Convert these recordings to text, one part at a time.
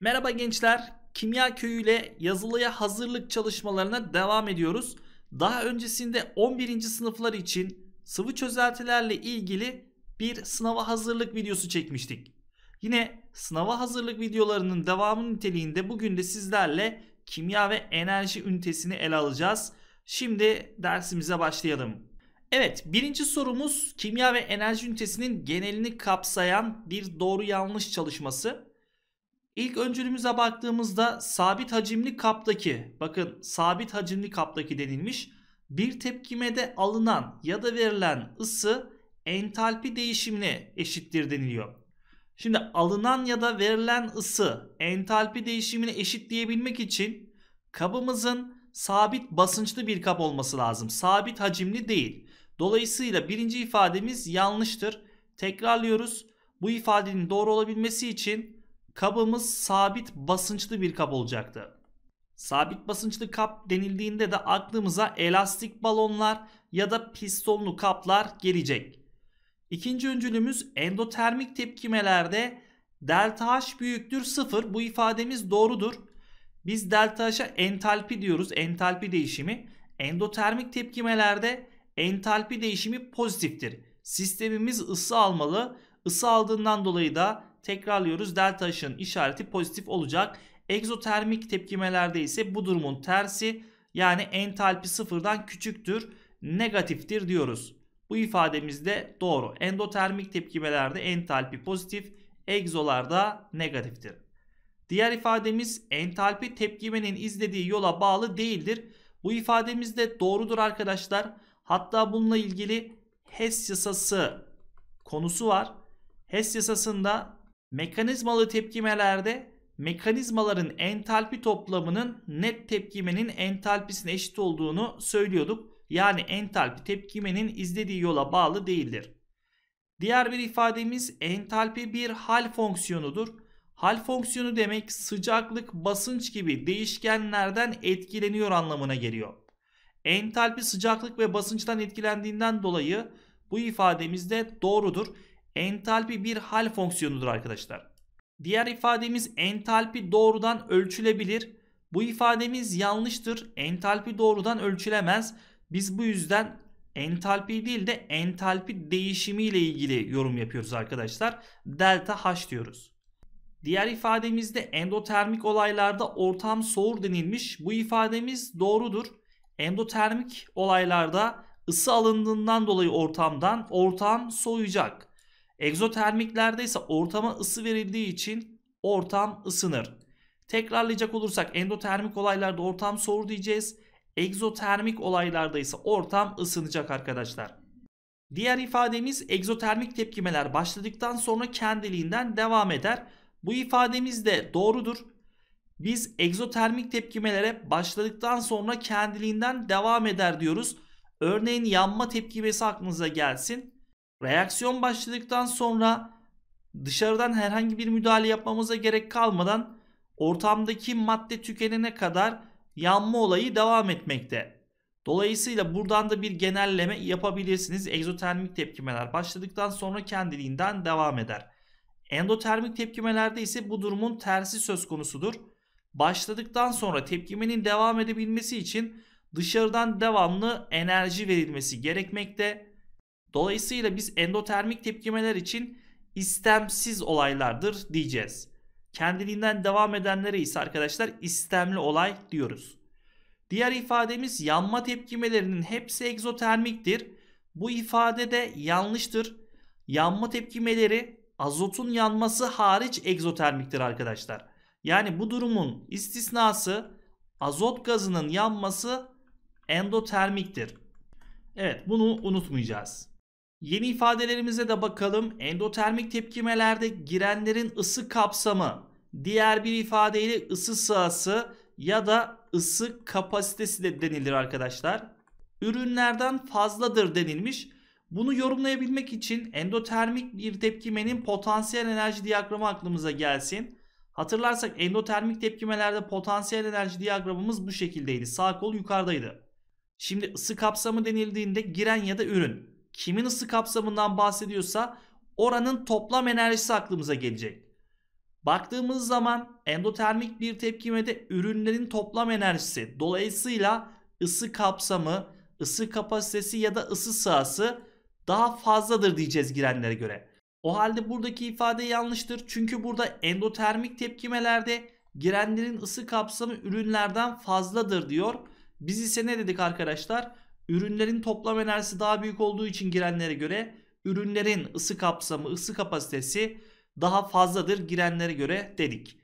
Merhaba gençler. Kimya Köyü ile yazılıya hazırlık çalışmalarına devam ediyoruz. Daha öncesinde 11. sınıflar için sıvı çözeltilerle ilgili bir sınava hazırlık videosu çekmiştik. Yine sınava hazırlık videolarının devamı niteliğinde bugün de sizlerle kimya ve enerji ünitesini ele alacağız. Şimdi dersimize başlayalım. Evet birinci sorumuz kimya ve enerji ünitesinin genelini kapsayan bir doğru yanlış çalışması. İlk öncülümüze baktığımızda sabit hacimli kaptaki bakın sabit hacimli kaptaki denilmiş bir tepkimede alınan ya da verilen ısı entalpi değişimine eşittir deniliyor. Şimdi alınan ya da verilen ısı entalpi değişimine eşit diyebilmek için kabımızın sabit basınçlı bir kap olması lazım. Sabit hacimli değil. Dolayısıyla birinci ifademiz yanlıştır. Tekrarlıyoruz. Bu ifadenin doğru olabilmesi için kabımız sabit basınçlı bir kap olacaktı. Sabit basınçlı kap denildiğinde de aklımıza elastik balonlar ya da pistonlu kaplar gelecek. İkinci öncülümüz endotermik tepkimelerde delta H büyüktür 0 bu ifademiz doğrudur. Biz delta H'a entalpi diyoruz entalpi değişimi. Endotermik tepkimelerde entalpi değişimi pozitiftir. Sistemimiz ısı almalı. Isı aldığından dolayı da Tekrarlıyoruz delta H'ın işareti pozitif olacak. Egzotermik tepkimelerde ise bu durumun tersi yani entalpi sıfırdan küçüktür negatiftir diyoruz. Bu ifademiz de doğru. Endotermik tepkimelerde entalpi pozitif, egzolarda negatiftir. Diğer ifademiz entalpi tepkimenin izlediği yola bağlı değildir. Bu ifademiz de doğrudur arkadaşlar. Hatta bununla ilgili HES yasası konusu var. HES yasasında Mekanizmalı tepkimelerde mekanizmaların entalpi toplamının net tepkimenin entalpisine eşit olduğunu söylüyorduk. Yani entalpi tepkimenin izlediği yola bağlı değildir. Diğer bir ifademiz entalpi bir hal fonksiyonudur. Hal fonksiyonu demek sıcaklık, basınç gibi değişkenlerden etkileniyor anlamına geliyor. Entalpi sıcaklık ve basınçtan etkilendiğinden dolayı bu ifademiz de doğrudur. Entalpi bir hal fonksiyonudur arkadaşlar. Diğer ifademiz entalpi doğrudan ölçülebilir. Bu ifademiz yanlıştır. Entalpi doğrudan ölçülemez. Biz bu yüzden entalpi değil de entalpi değişimi ile ilgili yorum yapıyoruz arkadaşlar. Delta H diyoruz. Diğer ifademizde endotermik olaylarda ortam soğur denilmiş. Bu ifademiz doğrudur. Endotermik olaylarda ısı alındığından dolayı ortamdan ortam soğuyacak. Egzotermiklerde ise ortama ısı verildiği için ortam ısınır. Tekrarlayacak olursak endotermik olaylarda ortam soğur diyeceğiz. Egzotermik olaylarda ise ortam ısınacak arkadaşlar. Diğer ifademiz egzotermik tepkimeler başladıktan sonra kendiliğinden devam eder. Bu ifademiz de doğrudur. Biz egzotermik tepkimelere başladıktan sonra kendiliğinden devam eder diyoruz. Örneğin yanma tepkimesi aklınıza gelsin. Reaksiyon başladıktan sonra dışarıdan herhangi bir müdahale yapmamıza gerek kalmadan ortamdaki madde tükenene kadar yanma olayı devam etmekte. Dolayısıyla buradan da bir genelleme yapabilirsiniz. Egzotermik tepkimeler başladıktan sonra kendiliğinden devam eder. Endotermik tepkimelerde ise bu durumun tersi söz konusudur. Başladıktan sonra tepkimenin devam edebilmesi için dışarıdan devamlı enerji verilmesi gerekmekte Dolayısıyla biz endotermik tepkimeler için istemsiz olaylardır diyeceğiz. Kendiliğinden devam edenlere ise arkadaşlar istemli olay diyoruz. Diğer ifademiz yanma tepkimelerinin hepsi egzotermiktir. Bu ifade de yanlıştır. Yanma tepkimeleri azotun yanması hariç egzotermiktir arkadaşlar. Yani bu durumun istisnası azot gazının yanması endotermiktir. Evet bunu unutmayacağız. Yeni ifadelerimize de bakalım. Endotermik tepkimelerde girenlerin ısı kapsamı, diğer bir ifadeyle ısı sahası ya da ısı kapasitesi de denilir arkadaşlar. Ürünlerden fazladır denilmiş. Bunu yorumlayabilmek için endotermik bir tepkimenin potansiyel enerji diyagramı aklımıza gelsin. Hatırlarsak endotermik tepkimelerde potansiyel enerji diyagramımız bu şekildeydi. Sağ kol yukarıdaydı. Şimdi ısı kapsamı denildiğinde giren ya da ürün kimin ısı kapsamından bahsediyorsa oranın toplam enerjisi aklımıza gelecek. Baktığımız zaman endotermik bir tepkimede ürünlerin toplam enerjisi dolayısıyla ısı kapsamı, ısı kapasitesi ya da ısı sahası daha fazladır diyeceğiz girenlere göre. O halde buradaki ifade yanlıştır. Çünkü burada endotermik tepkimelerde girenlerin ısı kapsamı ürünlerden fazladır diyor. Biz ise ne dedik arkadaşlar? Ürünlerin toplam enerjisi daha büyük olduğu için girenlere göre ürünlerin ısı kapsamı, ısı kapasitesi daha fazladır girenlere göre dedik.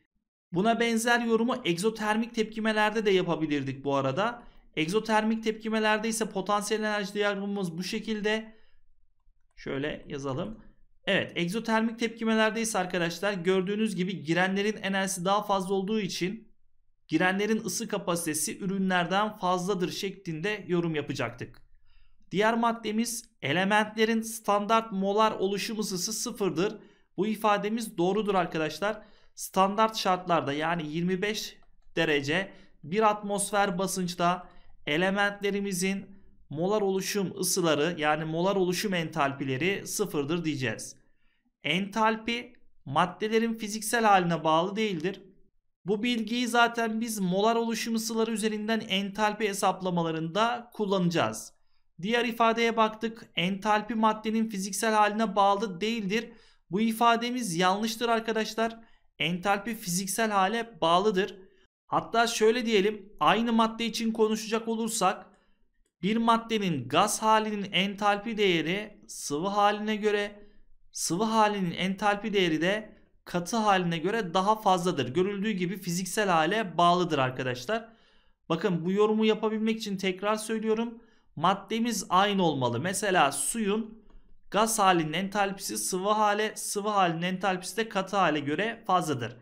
Buna benzer yorumu egzotermik tepkimelerde de yapabilirdik bu arada. Egzotermik tepkimelerde ise potansiyel enerji diyagramımız bu şekilde. Şöyle yazalım. Evet egzotermik tepkimelerde ise arkadaşlar gördüğünüz gibi girenlerin enerjisi daha fazla olduğu için girenlerin ısı kapasitesi ürünlerden fazladır şeklinde yorum yapacaktık. Diğer maddemiz elementlerin standart molar oluşum ısısı sıfırdır. Bu ifademiz doğrudur arkadaşlar. Standart şartlarda yani 25 derece bir atmosfer basınçta elementlerimizin molar oluşum ısıları yani molar oluşum entalpileri sıfırdır diyeceğiz. Entalpi maddelerin fiziksel haline bağlı değildir. Bu bilgiyi zaten biz molar oluşum ısıları üzerinden entalpi hesaplamalarında kullanacağız. Diğer ifadeye baktık. Entalpi maddenin fiziksel haline bağlı değildir. Bu ifademiz yanlıştır arkadaşlar. Entalpi fiziksel hale bağlıdır. Hatta şöyle diyelim. Aynı madde için konuşacak olursak bir maddenin gaz halinin entalpi değeri sıvı haline göre sıvı halinin entalpi değeri de katı haline göre daha fazladır. Görüldüğü gibi fiziksel hale bağlıdır arkadaşlar. Bakın bu yorumu yapabilmek için tekrar söylüyorum. Maddemiz aynı olmalı. Mesela suyun gaz halinin entalpisi sıvı hale, sıvı halinin entalpisi de katı hale göre fazladır.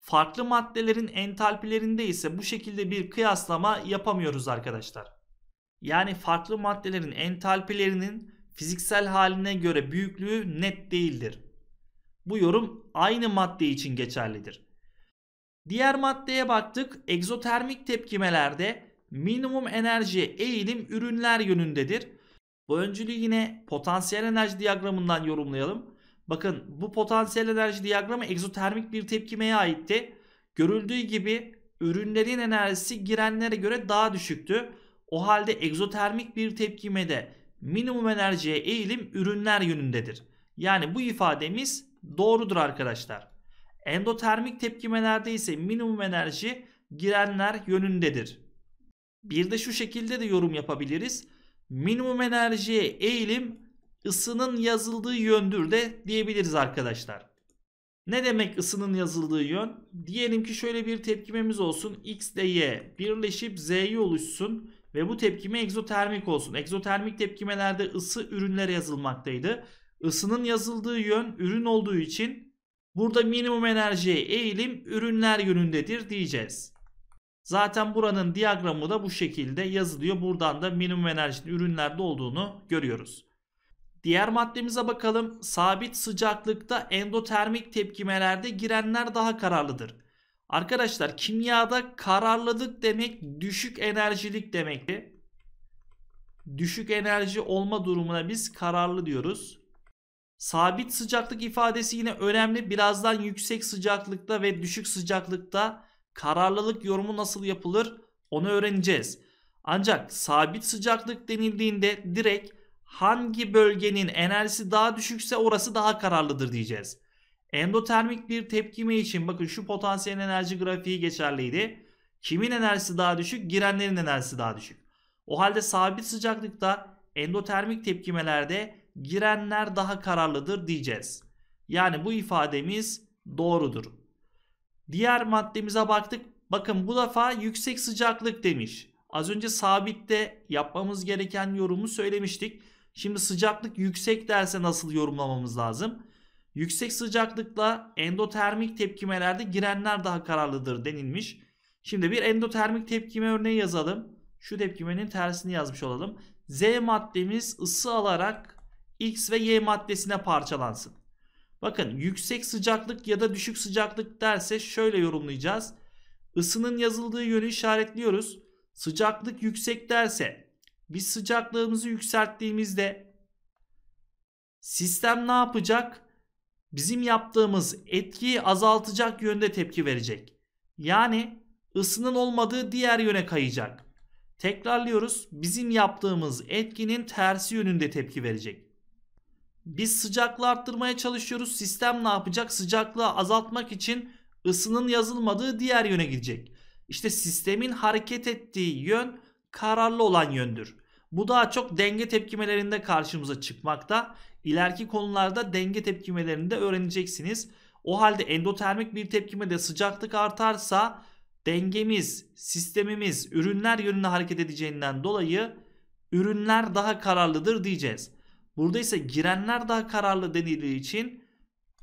Farklı maddelerin entalpilerinde ise bu şekilde bir kıyaslama yapamıyoruz arkadaşlar. Yani farklı maddelerin entalpilerinin fiziksel haline göre büyüklüğü net değildir. Bu yorum aynı madde için geçerlidir. Diğer maddeye baktık. Egzotermik tepkimelerde minimum enerji eğilim ürünler yönündedir. Bu öncülü yine potansiyel enerji diyagramından yorumlayalım. Bakın bu potansiyel enerji diyagramı egzotermik bir tepkimeye aitti. Görüldüğü gibi ürünlerin enerjisi girenlere göre daha düşüktü. O halde egzotermik bir tepkimede minimum enerjiye eğilim ürünler yönündedir. Yani bu ifademiz doğrudur arkadaşlar. Endotermik tepkimelerde ise minimum enerji girenler yönündedir. Bir de şu şekilde de yorum yapabiliriz. Minimum enerjiye eğilim ısının yazıldığı yöndür de diyebiliriz arkadaşlar. Ne demek ısının yazıldığı yön? Diyelim ki şöyle bir tepkimemiz olsun. X ile Y birleşip Z'yi oluşsun ve bu tepkime egzotermik olsun. Egzotermik tepkimelerde ısı ürünlere yazılmaktaydı. Isının yazıldığı yön ürün olduğu için burada minimum enerjiye eğilim ürünler yönündedir diyeceğiz. Zaten buranın diyagramı da bu şekilde yazılıyor. Buradan da minimum enerjinin ürünlerde olduğunu görüyoruz. Diğer maddemize bakalım. Sabit sıcaklıkta endotermik tepkimelerde girenler daha kararlıdır. Arkadaşlar kimyada kararlılık demek düşük enerjilik demekti. Düşük enerji olma durumuna biz kararlı diyoruz. Sabit sıcaklık ifadesi yine önemli. Birazdan yüksek sıcaklıkta ve düşük sıcaklıkta kararlılık yorumu nasıl yapılır onu öğreneceğiz. Ancak sabit sıcaklık denildiğinde direkt hangi bölgenin enerjisi daha düşükse orası daha kararlıdır diyeceğiz. Endotermik bir tepkime için bakın şu potansiyel enerji grafiği geçerliydi. Kimin enerjisi daha düşük? Girenlerin enerjisi daha düşük. O halde sabit sıcaklıkta endotermik tepkimelerde girenler daha kararlıdır diyeceğiz. Yani bu ifademiz doğrudur. Diğer maddemize baktık. Bakın bu defa yüksek sıcaklık demiş. Az önce sabitte yapmamız gereken yorumu söylemiştik. Şimdi sıcaklık yüksek derse nasıl yorumlamamız lazım? Yüksek sıcaklıkla endotermik tepkimelerde girenler daha kararlıdır denilmiş. Şimdi bir endotermik tepkime örneği yazalım. Şu tepkimenin tersini yazmış olalım. Z maddemiz ısı alarak X ve Y maddesine parçalansın. Bakın yüksek sıcaklık ya da düşük sıcaklık derse şöyle yorumlayacağız. Isının yazıldığı yönü işaretliyoruz. Sıcaklık yüksek derse biz sıcaklığımızı yükselttiğimizde sistem ne yapacak? Bizim yaptığımız etkiyi azaltacak yönde tepki verecek. Yani ısının olmadığı diğer yöne kayacak. Tekrarlıyoruz. Bizim yaptığımız etkinin tersi yönünde tepki verecek. Biz sıcaklığı arttırmaya çalışıyoruz. Sistem ne yapacak? Sıcaklığı azaltmak için ısının yazılmadığı diğer yöne gidecek. İşte sistemin hareket ettiği yön kararlı olan yöndür. Bu daha çok denge tepkimelerinde karşımıza çıkmakta. İleriki konularda denge tepkimelerini de öğreneceksiniz. O halde endotermik bir tepkimede sıcaklık artarsa dengemiz, sistemimiz ürünler yönüne hareket edeceğinden dolayı ürünler daha kararlıdır diyeceğiz. Burada ise girenler daha kararlı denildiği için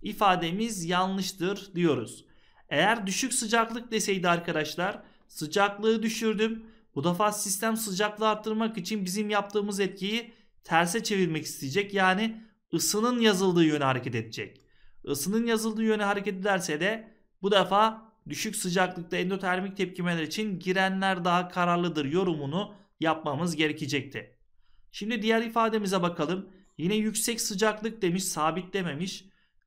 ifademiz yanlıştır diyoruz. Eğer düşük sıcaklık deseydi arkadaşlar sıcaklığı düşürdüm. Bu defa sistem sıcaklığı arttırmak için bizim yaptığımız etkiyi terse çevirmek isteyecek. Yani ısının yazıldığı yöne hareket edecek. Isının yazıldığı yöne hareket ederse de bu defa düşük sıcaklıkta endotermik tepkimeler için girenler daha kararlıdır yorumunu yapmamız gerekecekti. Şimdi diğer ifademize bakalım. Yine yüksek sıcaklık demiş sabit dememiş.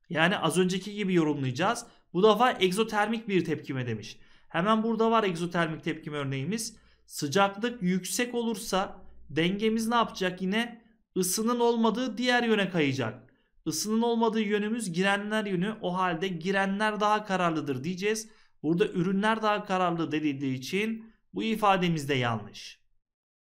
Yani az önceki gibi yorumlayacağız. Bu defa egzotermik bir tepkime demiş. Hemen burada var egzotermik tepkime örneğimiz. Sıcaklık yüksek olursa dengemiz ne yapacak yine? Isının olmadığı diğer yöne kayacak. Isının olmadığı yönümüz girenler yönü. O halde girenler daha kararlıdır diyeceğiz. Burada ürünler daha kararlı dediği için bu ifademiz de yanlış.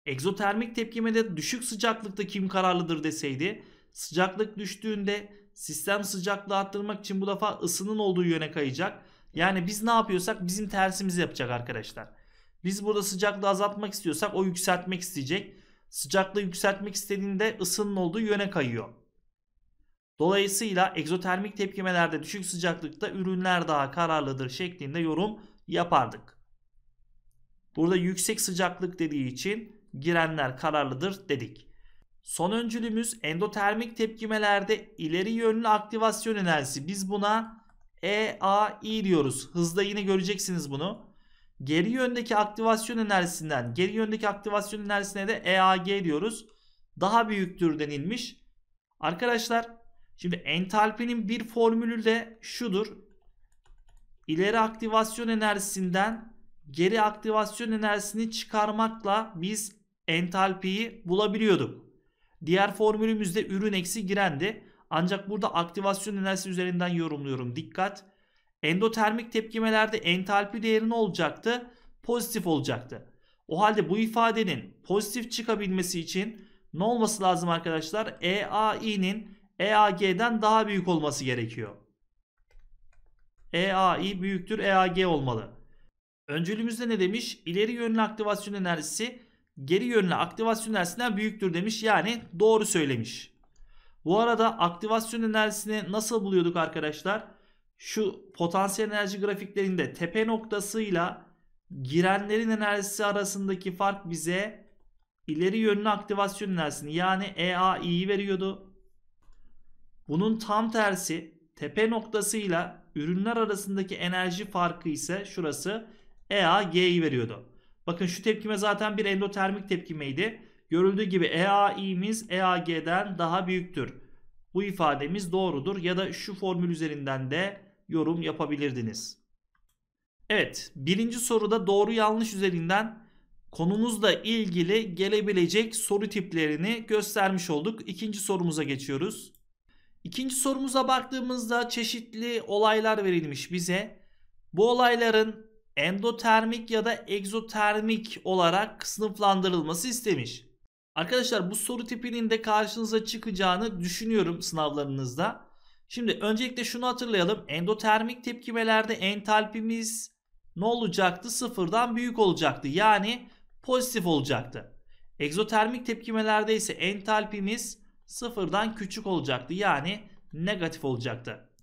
Egzotermik tepkimede düşük sıcaklıkta kim kararlıdır deseydi sıcaklık düştüğünde sistem sıcaklığı arttırmak için bu defa ısının olduğu yöne kayacak. Yani biz ne yapıyorsak bizim tersimizi yapacak arkadaşlar. Biz burada sıcaklığı azaltmak istiyorsak o yükseltmek isteyecek. Sıcaklığı yükseltmek istediğinde ısının olduğu yöne kayıyor. Dolayısıyla egzotermik tepkimelerde düşük sıcaklıkta ürünler daha kararlıdır şeklinde yorum yapardık. Burada yüksek sıcaklık dediği için girenler kararlıdır dedik. Son öncülümüz endotermik tepkimelerde ileri yönlü aktivasyon enerjisi. Biz buna EAI diyoruz. Hızda yine göreceksiniz bunu. Geri yöndeki aktivasyon enerjisinden geri yöndeki aktivasyon enerjisine de EAG diyoruz. Daha büyüktür denilmiş. Arkadaşlar şimdi entalpinin bir formülü de şudur. İleri aktivasyon enerjisinden geri aktivasyon enerjisini çıkarmakla biz entalpiyi bulabiliyorduk. Diğer formülümüzde ürün eksi girendi. Ancak burada aktivasyon enerjisi üzerinden yorumluyorum. Dikkat! Endotermik tepkimelerde entalpi değeri ne olacaktı? Pozitif olacaktı. O halde bu ifadenin pozitif çıkabilmesi için ne olması lazım arkadaşlar? EAI'nin EAG'den daha büyük olması gerekiyor. EAI büyüktür EAG olmalı. Öncülümüzde ne demiş? İleri yönlü aktivasyon enerjisi geri yönlü aktivasyon enerjisinden büyüktür demiş. Yani doğru söylemiş. Bu arada aktivasyon enerjisini nasıl buluyorduk arkadaşlar? Şu potansiyel enerji grafiklerinde tepe noktasıyla girenlerin enerjisi arasındaki fark bize ileri yönlü aktivasyon enerjisini yani EAI'yi veriyordu. Bunun tam tersi tepe noktasıyla ürünler arasındaki enerji farkı ise şurası EAG'yi veriyordu. Bakın şu tepkime zaten bir endotermik tepkimeydi. Görüldüğü gibi EAI'miz EAG'den daha büyüktür. Bu ifademiz doğrudur ya da şu formül üzerinden de yorum yapabilirdiniz. Evet birinci soruda doğru yanlış üzerinden konumuzla ilgili gelebilecek soru tiplerini göstermiş olduk. İkinci sorumuza geçiyoruz. İkinci sorumuza baktığımızda çeşitli olaylar verilmiş bize. Bu olayların endotermik ya da egzotermik olarak sınıflandırılması istemiş. Arkadaşlar bu soru tipinin de karşınıza çıkacağını düşünüyorum sınavlarınızda. Şimdi öncelikle şunu hatırlayalım. Endotermik tepkimelerde entalpimiz ne olacaktı? Sıfırdan büyük olacaktı. Yani pozitif olacaktı. Egzotermik tepkimelerde ise entalpimiz sıfırdan küçük olacaktı. Yani negatif olacaktı.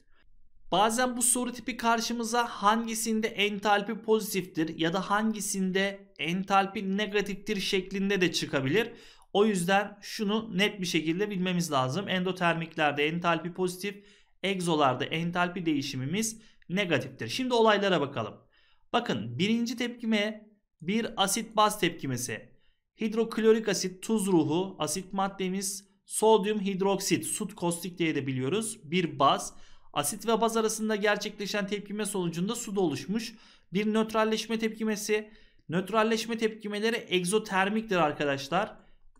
Bazen bu soru tipi karşımıza hangisinde entalpi pozitiftir ya da hangisinde entalpi negatiftir şeklinde de çıkabilir. O yüzden şunu net bir şekilde bilmemiz lazım. Endotermiklerde entalpi pozitif, egzolarda entalpi değişimimiz negatiftir. Şimdi olaylara bakalım. Bakın birinci tepkime bir asit baz tepkimesi. Hidroklorik asit, tuz ruhu, asit maddemiz, sodyum hidroksit, sut kostik diye de biliyoruz. Bir baz. Asit ve baz arasında gerçekleşen tepkime sonucunda su oluşmuş. Bir nötralleşme tepkimesi. Nötralleşme tepkimeleri egzotermiktir arkadaşlar.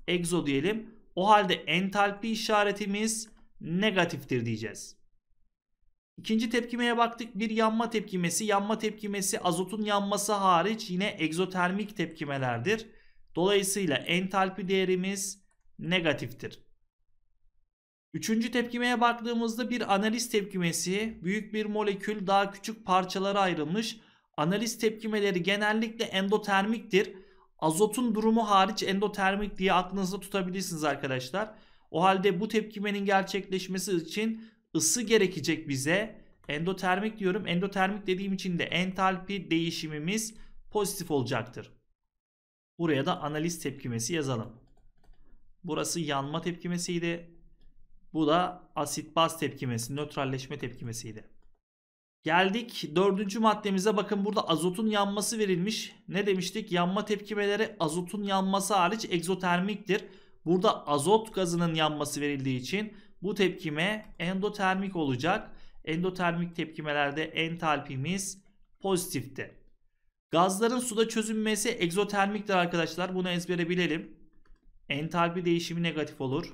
Egzo diyelim. O halde entalpi işaretimiz negatiftir diyeceğiz. İkinci tepkimeye baktık. Bir yanma tepkimesi. Yanma tepkimesi azotun yanması hariç yine egzotermik tepkimelerdir. Dolayısıyla entalpi değerimiz negatiftir. Üçüncü tepkimeye baktığımızda bir analiz tepkimesi büyük bir molekül daha küçük parçalara ayrılmış. Analiz tepkimeleri genellikle endotermiktir. Azotun durumu hariç endotermik diye aklınızda tutabilirsiniz arkadaşlar. O halde bu tepkimenin gerçekleşmesi için ısı gerekecek bize. Endotermik diyorum. Endotermik dediğim için de entalpi değişimimiz pozitif olacaktır. Buraya da analiz tepkimesi yazalım. Burası yanma tepkimesiydi. Bu da asit baz tepkimesi, nötralleşme tepkimesiydi. Geldik dördüncü maddemize bakın burada azotun yanması verilmiş. Ne demiştik? Yanma tepkimeleri azotun yanması hariç egzotermiktir. Burada azot gazının yanması verildiği için bu tepkime endotermik olacak. Endotermik tepkimelerde entalpimiz pozitifti. Gazların suda çözünmesi egzotermiktir arkadaşlar. Bunu ezbere bilelim. Entalpi değişimi negatif olur.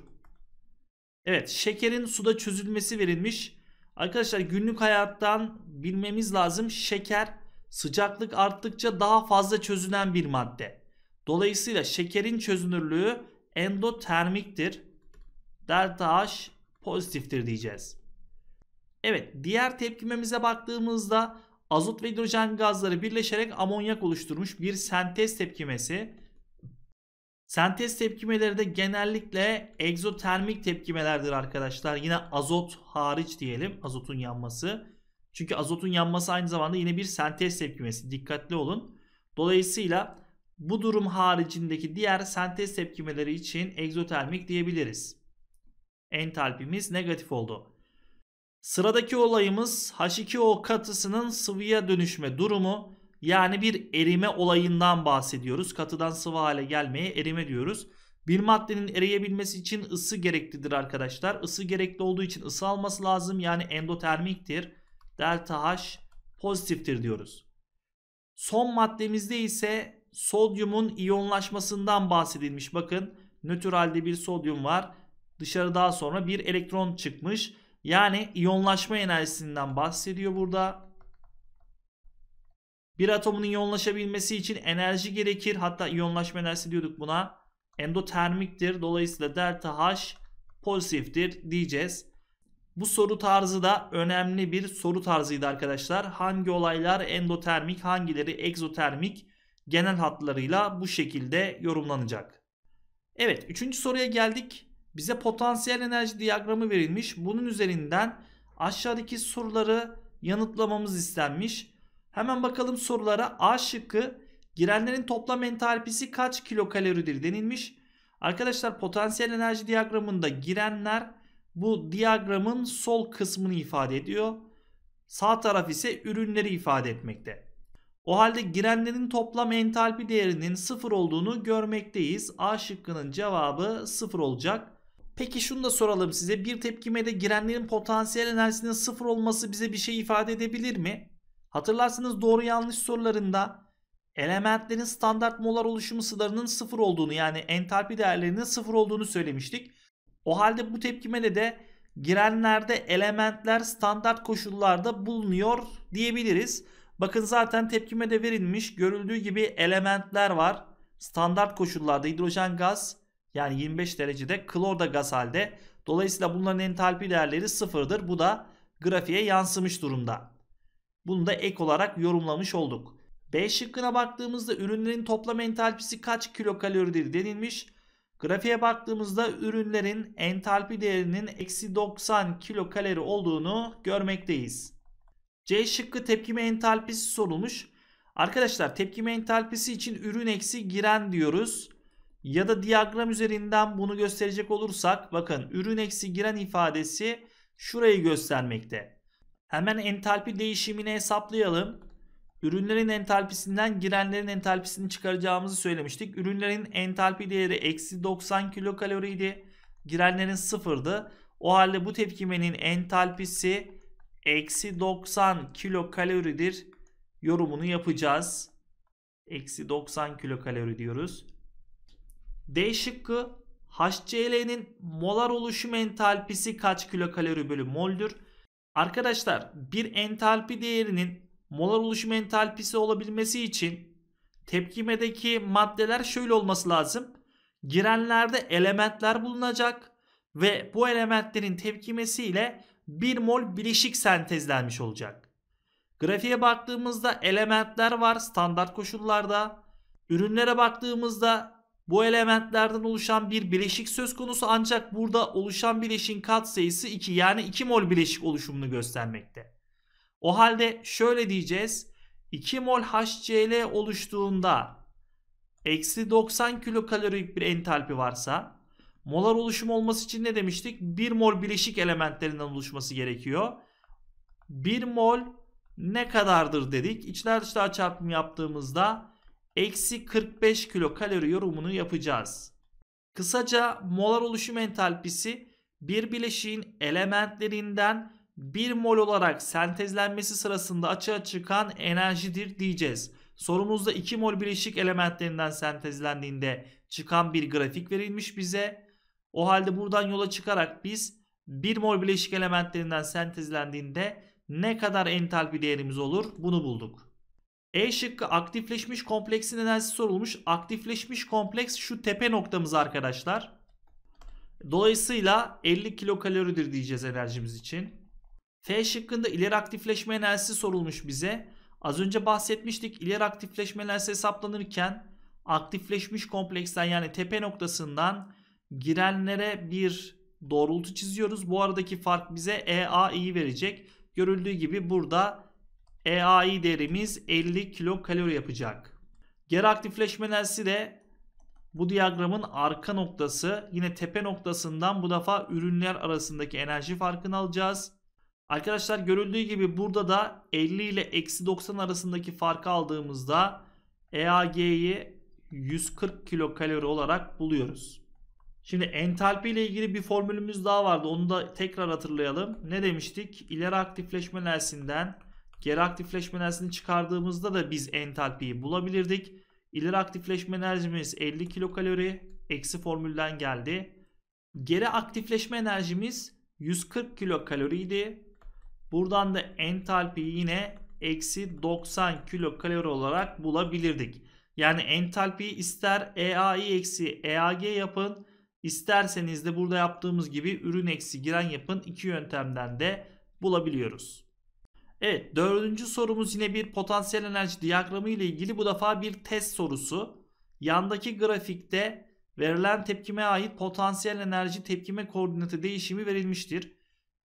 Evet şekerin suda çözülmesi verilmiş. Arkadaşlar günlük hayattan bilmemiz lazım. Şeker sıcaklık arttıkça daha fazla çözünen bir madde. Dolayısıyla şekerin çözünürlüğü endotermiktir. Delta H pozitiftir diyeceğiz. Evet diğer tepkimemize baktığımızda azot ve hidrojen gazları birleşerek amonyak oluşturmuş bir sentez tepkimesi. Sentez tepkimeleri de genellikle egzotermik tepkimelerdir arkadaşlar. Yine azot hariç diyelim azotun yanması. Çünkü azotun yanması aynı zamanda yine bir sentez tepkimesi. Dikkatli olun. Dolayısıyla bu durum haricindeki diğer sentez tepkimeleri için egzotermik diyebiliriz. Entalpimiz negatif oldu. Sıradaki olayımız H2O katısının sıvıya dönüşme durumu yani bir erime olayından bahsediyoruz. Katıdan sıvı hale gelmeye erime diyoruz. Bir maddenin eriyebilmesi için ısı gereklidir arkadaşlar. Isı gerekli olduğu için ısı alması lazım. Yani endotermiktir. Delta H pozitiftir diyoruz. Son maddemizde ise sodyumun iyonlaşmasından bahsedilmiş. Bakın nötr halde bir sodyum var. Dışarı daha sonra bir elektron çıkmış. Yani iyonlaşma enerjisinden bahsediyor burada. Bir atomunun iyonlaşabilmesi için enerji gerekir. Hatta iyonlaşma enerjisi diyorduk buna. Endotermiktir. Dolayısıyla delta H pozitiftir diyeceğiz. Bu soru tarzı da önemli bir soru tarzıydı arkadaşlar. Hangi olaylar endotermik, hangileri egzotermik genel hatlarıyla bu şekilde yorumlanacak. Evet, üçüncü soruya geldik. Bize potansiyel enerji diyagramı verilmiş. Bunun üzerinden aşağıdaki soruları yanıtlamamız istenmiş. Hemen bakalım sorulara. A şıkkı girenlerin toplam entalpisi kaç kilokaloridir denilmiş. Arkadaşlar potansiyel enerji diyagramında girenler bu diyagramın sol kısmını ifade ediyor. Sağ taraf ise ürünleri ifade etmekte. O halde girenlerin toplam entalpi değerinin sıfır olduğunu görmekteyiz. A şıkkının cevabı sıfır olacak. Peki şunu da soralım size. Bir tepkimede girenlerin potansiyel enerjisinin sıfır olması bize bir şey ifade edebilir mi? Hatırlarsınız doğru yanlış sorularında elementlerin standart molar oluşumu sınırının sıfır olduğunu yani entalpi değerlerinin sıfır olduğunu söylemiştik. O halde bu tepkimede de girenlerde elementler standart koşullarda bulunuyor diyebiliriz. Bakın zaten tepkimede verilmiş görüldüğü gibi elementler var. Standart koşullarda hidrojen gaz yani 25 derecede klor da gaz halde. Dolayısıyla bunların entalpi değerleri sıfırdır. Bu da grafiğe yansımış durumda. Bunu da ek olarak yorumlamış olduk. B şıkkına baktığımızda ürünlerin toplam entalpisi kaç kilokaloridir denilmiş. Grafiğe baktığımızda ürünlerin entalpi değerinin eksi 90 kilokalori olduğunu görmekteyiz. C şıkkı tepkime entalpisi sorulmuş. Arkadaşlar tepkime entalpisi için ürün eksi giren diyoruz. Ya da diyagram üzerinden bunu gösterecek olursak bakın ürün eksi giren ifadesi şurayı göstermekte. Hemen entalpi değişimini hesaplayalım. Ürünlerin entalpisinden girenlerin entalpisini çıkaracağımızı söylemiştik. Ürünlerin entalpi değeri eksi 90 kilokaloriydi. Girenlerin sıfırdı. O halde bu tepkimenin entalpisi eksi 90 kilokaloridir. Yorumunu yapacağız. Eksi 90 kilokalori diyoruz. D şıkkı HCl'nin molar oluşum entalpisi kaç kilokalori bölü moldür? Arkadaşlar bir entalpi değerinin molar oluşum entalpisi olabilmesi için tepkimedeki maddeler şöyle olması lazım. Girenlerde elementler bulunacak ve bu elementlerin tepkimesiyle 1 mol bileşik sentezlenmiş olacak. Grafiğe baktığımızda elementler var standart koşullarda. Ürünlere baktığımızda bu elementlerden oluşan bir bileşik söz konusu ancak burada oluşan bileşin katsayısı 2 yani 2 mol bileşik oluşumunu göstermekte. O halde şöyle diyeceğiz. 2 mol HCl oluştuğunda eksi 90 kilokalorik bir entalpi varsa molar oluşum olması için ne demiştik? 1 mol bileşik elementlerinden oluşması gerekiyor. 1 mol ne kadardır dedik. İçler dışlar çarpımı yaptığımızda eksi 45 kilo kalori yorumunu yapacağız. Kısaca molar oluşum entalpisi bir bileşiğin elementlerinden bir mol olarak sentezlenmesi sırasında açığa çıkan enerjidir diyeceğiz. Sorumuzda 2 mol bileşik elementlerinden sentezlendiğinde çıkan bir grafik verilmiş bize. O halde buradan yola çıkarak biz 1 mol bileşik elementlerinden sentezlendiğinde ne kadar entalpi değerimiz olur bunu bulduk. E şıkkı aktifleşmiş kompleksin enerjisi sorulmuş. Aktifleşmiş kompleks şu tepe noktamız arkadaşlar. Dolayısıyla 50 kilokaloridir diyeceğiz enerjimiz için. F şıkkında ileri aktifleşme enerjisi sorulmuş bize. Az önce bahsetmiştik ileri aktifleşme enerjisi hesaplanırken aktifleşmiş kompleksten yani tepe noktasından girenlere bir doğrultu çiziyoruz. Bu aradaki fark bize EA'yı verecek. Görüldüğü gibi burada EAI değerimiz 50 kilokalori yapacak. Yer aktifleşme de bu diyagramın arka noktası yine tepe noktasından bu defa ürünler arasındaki enerji farkını alacağız. Arkadaşlar görüldüğü gibi burada da 50 ile eksi 90 arasındaki farkı aldığımızda EAG'yi 140 kilokalori olarak buluyoruz. Şimdi entalpi ile ilgili bir formülümüz daha vardı. Onu da tekrar hatırlayalım. Ne demiştik? İleri aktifleşme lensinden Geri aktifleşme enerjisini çıkardığımızda da biz entalpiyi bulabilirdik. İleri aktifleşme enerjimiz 50 kilokalori. Eksi formülden geldi. Geri aktifleşme enerjimiz 140 kilokaloriydi. Buradan da entalpiyi yine eksi 90 kilokalori olarak bulabilirdik. Yani entalpiyi ister EAI eksi EAG yapın isterseniz de burada yaptığımız gibi ürün eksi giren yapın iki yöntemden de bulabiliyoruz. Evet dördüncü sorumuz yine bir potansiyel enerji diyagramı ile ilgili bu defa bir test sorusu. Yandaki grafikte verilen tepkime ait potansiyel enerji tepkime koordinatı değişimi verilmiştir.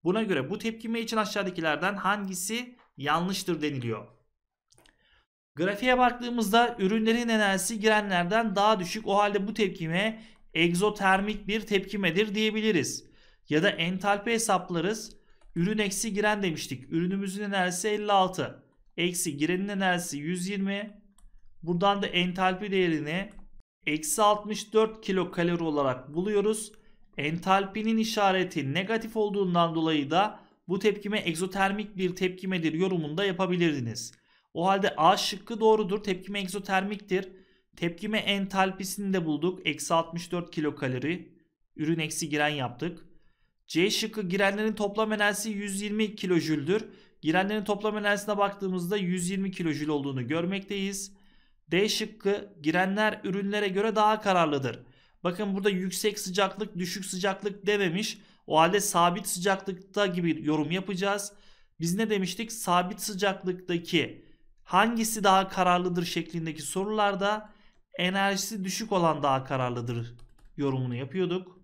Buna göre bu tepkime için aşağıdakilerden hangisi yanlıştır deniliyor. Grafiğe baktığımızda ürünlerin enerjisi girenlerden daha düşük o halde bu tepkime egzotermik bir tepkimedir diyebiliriz. Ya da entalpi hesaplarız Ürün eksi giren demiştik. Ürünümüzün enerjisi 56. Eksi girenin enerjisi 120. Buradan da entalpi değerini eksi 64 kilokalori olarak buluyoruz. Entalpinin işareti negatif olduğundan dolayı da bu tepkime egzotermik bir tepkimedir yorumunda yapabilirdiniz. O halde A şıkkı doğrudur. Tepkime egzotermiktir. Tepkime entalpisini de bulduk. Eksi 64 kilokalori. Ürün eksi giren yaptık. C şıkkı girenlerin toplam enerjisi 120 kilojüldür. Girenlerin toplam enerjisine baktığımızda 120 kilojül olduğunu görmekteyiz. D şıkkı girenler ürünlere göre daha kararlıdır. Bakın burada yüksek sıcaklık düşük sıcaklık dememiş. O halde sabit sıcaklıkta gibi yorum yapacağız. Biz ne demiştik? Sabit sıcaklıktaki hangisi daha kararlıdır şeklindeki sorularda enerjisi düşük olan daha kararlıdır yorumunu yapıyorduk.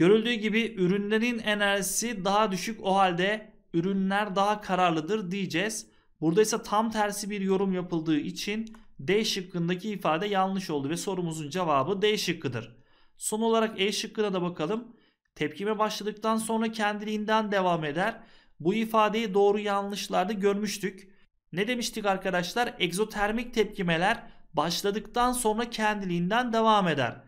Görüldüğü gibi ürünlerin enerjisi daha düşük o halde ürünler daha kararlıdır diyeceğiz. Burada ise tam tersi bir yorum yapıldığı için D şıkkındaki ifade yanlış oldu ve sorumuzun cevabı D şıkkıdır. Son olarak E şıkkına da bakalım. Tepkime başladıktan sonra kendiliğinden devam eder. Bu ifadeyi doğru yanlışlarda görmüştük. Ne demiştik arkadaşlar? Egzotermik tepkimeler başladıktan sonra kendiliğinden devam eder.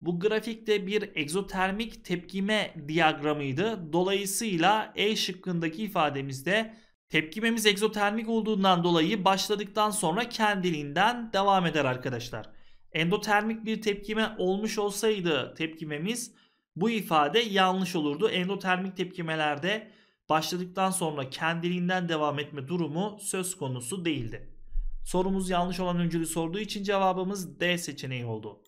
Bu grafikte bir egzotermik tepkime diyagramıydı. Dolayısıyla E şıkkındaki ifademizde tepkimemiz egzotermik olduğundan dolayı başladıktan sonra kendiliğinden devam eder arkadaşlar. Endotermik bir tepkime olmuş olsaydı tepkimemiz bu ifade yanlış olurdu. Endotermik tepkimelerde başladıktan sonra kendiliğinden devam etme durumu söz konusu değildi. Sorumuz yanlış olan öncülü sorduğu için cevabımız D seçeneği oldu.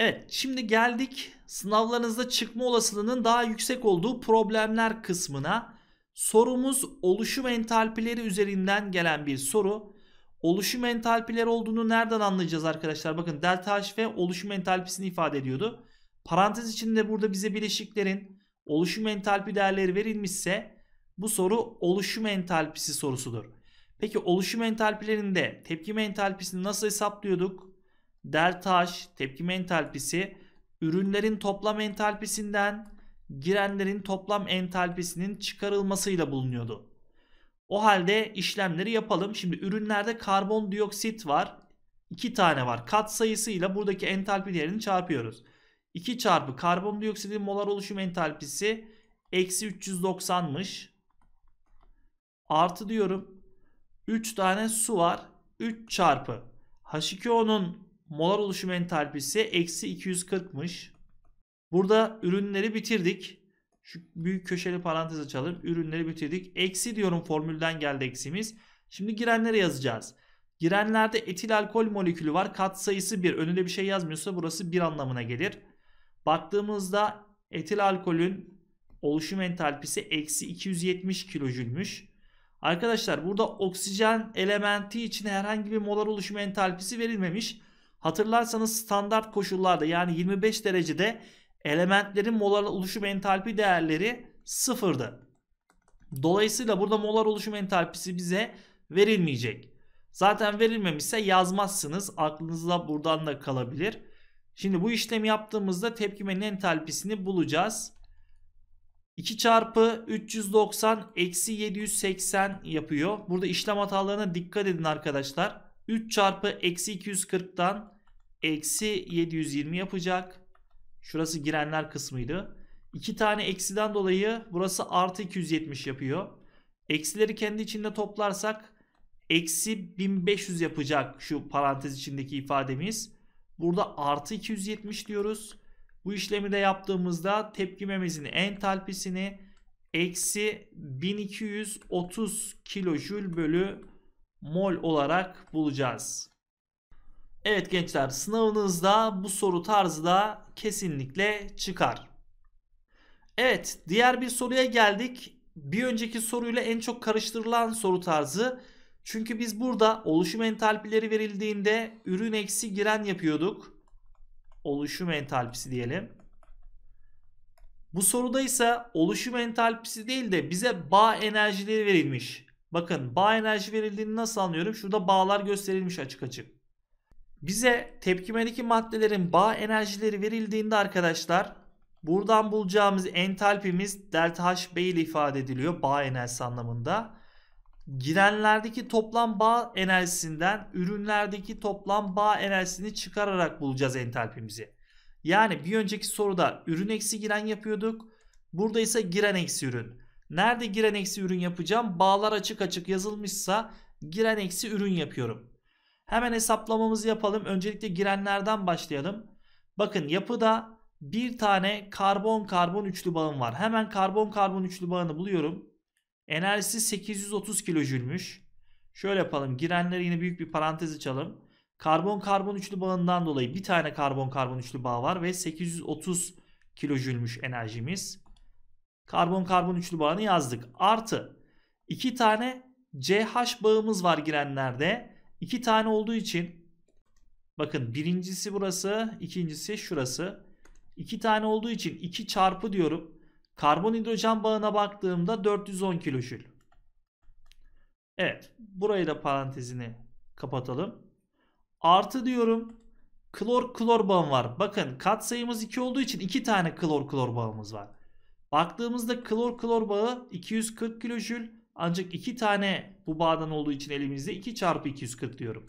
Evet şimdi geldik sınavlarınızda çıkma olasılığının daha yüksek olduğu problemler kısmına. Sorumuz oluşum entalpileri üzerinden gelen bir soru. Oluşum entalpileri olduğunu nereden anlayacağız arkadaşlar? Bakın delta H ve oluşum entalpisini ifade ediyordu. Parantez içinde burada bize bileşiklerin oluşum entalpi değerleri verilmişse bu soru oluşum entalpisi sorusudur. Peki oluşum entalpilerinde tepkime entalpisini nasıl hesaplıyorduk? delta H tepkime entalpisi ürünlerin toplam entalpisinden girenlerin toplam entalpisinin çıkarılmasıyla bulunuyordu. O halde işlemleri yapalım. Şimdi ürünlerde karbondioksit var. 2 tane var. Kat sayısıyla buradaki entalpi değerini çarpıyoruz. 2 çarpı karbondioksitin molar oluşum entalpisi eksi 390'mış. Artı diyorum. 3 tane su var. 3 çarpı H2O'nun molar oluşum entalpisi eksi 240'mış. Burada ürünleri bitirdik. Şu büyük köşeli parantez açalım. Ürünleri bitirdik. Eksi diyorum formülden geldi eksimiz. Şimdi girenleri yazacağız. Girenlerde etil alkol molekülü var. Kat sayısı 1. Önünde bir şey yazmıyorsa burası 1 anlamına gelir. Baktığımızda etil alkolün oluşum entalpisi eksi 270 kilojülmüş. Arkadaşlar burada oksijen elementi için herhangi bir molar oluşum entalpisi verilmemiş. Hatırlarsanız standart koşullarda yani 25 derecede elementlerin molar oluşum entalpi değerleri sıfırdı. Dolayısıyla burada molar oluşum entalpisi bize verilmeyecek. Zaten verilmemişse yazmazsınız. Aklınızda buradan da kalabilir. Şimdi bu işlemi yaptığımızda tepkimenin entalpisini bulacağız. 2 çarpı 390 eksi 780 yapıyor. Burada işlem hatalarına dikkat edin arkadaşlar. 3 çarpı eksi 240'tan eksi 720 yapacak. Şurası girenler kısmıydı. 2 tane eksiden dolayı burası artı 270 yapıyor. Eksileri kendi içinde toplarsak eksi 1500 yapacak şu parantez içindeki ifademiz. Burada artı 270 diyoruz. Bu işlemi de yaptığımızda tepkimemizin entalpisini eksi 1230 kilojül bölü mol olarak bulacağız. Evet gençler sınavınızda bu soru tarzı da kesinlikle çıkar. Evet diğer bir soruya geldik. Bir önceki soruyla en çok karıştırılan soru tarzı. Çünkü biz burada oluşum entalpileri verildiğinde ürün eksi giren yapıyorduk. Oluşum entalpisi diyelim. Bu soruda ise oluşum entalpisi değil de bize bağ enerjileri verilmiş. Bakın bağ enerji verildiğini nasıl anlıyorum? Şurada bağlar gösterilmiş açık açık. Bize tepkimedeki maddelerin bağ enerjileri verildiğinde arkadaşlar buradan bulacağımız entalpimiz delta B ile ifade ediliyor bağ enerjisi anlamında. Girenlerdeki toplam bağ enerjisinden ürünlerdeki toplam bağ enerjisini çıkararak bulacağız entalpimizi. Yani bir önceki soruda ürün eksi giren yapıyorduk. Burada ise giren eksi ürün. Nerede giren eksi ürün yapacağım? Bağlar açık açık yazılmışsa giren eksi ürün yapıyorum. Hemen hesaplamamızı yapalım. Öncelikle girenlerden başlayalım. Bakın yapıda bir tane karbon karbon üçlü bağım var. Hemen karbon karbon üçlü bağını buluyorum. Enerjisi 830 kilojülmüş. Şöyle yapalım. Girenleri yine büyük bir parantez açalım. Karbon karbon üçlü bağından dolayı bir tane karbon karbon üçlü bağ var ve 830 kilojülmüş enerjimiz. Karbon karbon üçlü bağını yazdık. Artı iki tane CH bağımız var girenlerde. 2 tane olduğu için bakın birincisi burası ikincisi şurası. 2 iki tane olduğu için iki çarpı diyorum. Karbon hidrojen bağına baktığımda 410 kilojül. Evet burayı da parantezini kapatalım. Artı diyorum klor klor bağım var. Bakın katsayımız 2 olduğu için 2 tane klor klor bağımız var. Baktığımızda klor klor bağı 240 kilojül ancak 2 tane bu bağdan olduğu için elimizde 2 çarpı 240 diyorum.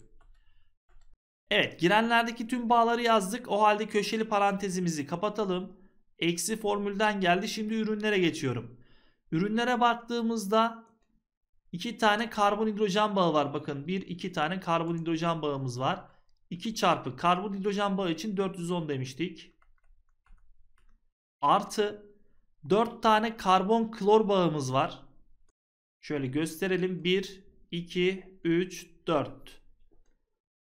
Evet girenlerdeki tüm bağları yazdık. O halde köşeli parantezimizi kapatalım. Eksi formülden geldi. Şimdi ürünlere geçiyorum. Ürünlere baktığımızda 2 tane karbon hidrojen bağı var. Bakın 1 2 tane karbon hidrojen bağımız var. 2 çarpı karbon hidrojen bağı için 410 demiştik. Artı 4 tane karbon klor bağımız var. Şöyle gösterelim. 1, 2, 3, 4.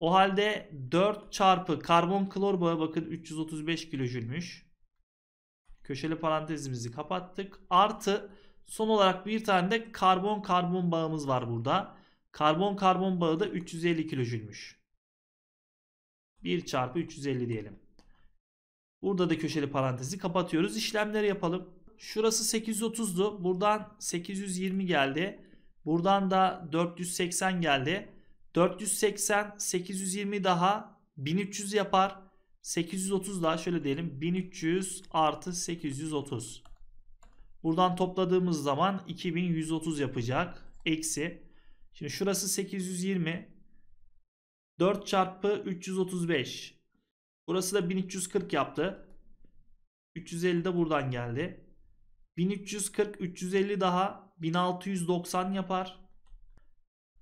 O halde 4 çarpı karbon klor bağı bakın 335 kilojülmüş. Köşeli parantezimizi kapattık. Artı son olarak bir tane de karbon karbon bağımız var burada. Karbon karbon bağı da 350 kilojülmüş. 1 çarpı 350 diyelim. Burada da köşeli parantezi kapatıyoruz. İşlemleri yapalım. Şurası 830'du. Buradan 820 geldi. Buradan da 480 geldi. 480 820 daha 1300 yapar. 830 daha şöyle diyelim 1300 artı 830. Buradan topladığımız zaman 2130 yapacak. Eksi. Şimdi şurası 820. 4 çarpı 335. Burası da 1340 yaptı. 350 de buradan geldi. 1340 350 daha 1690 yapar.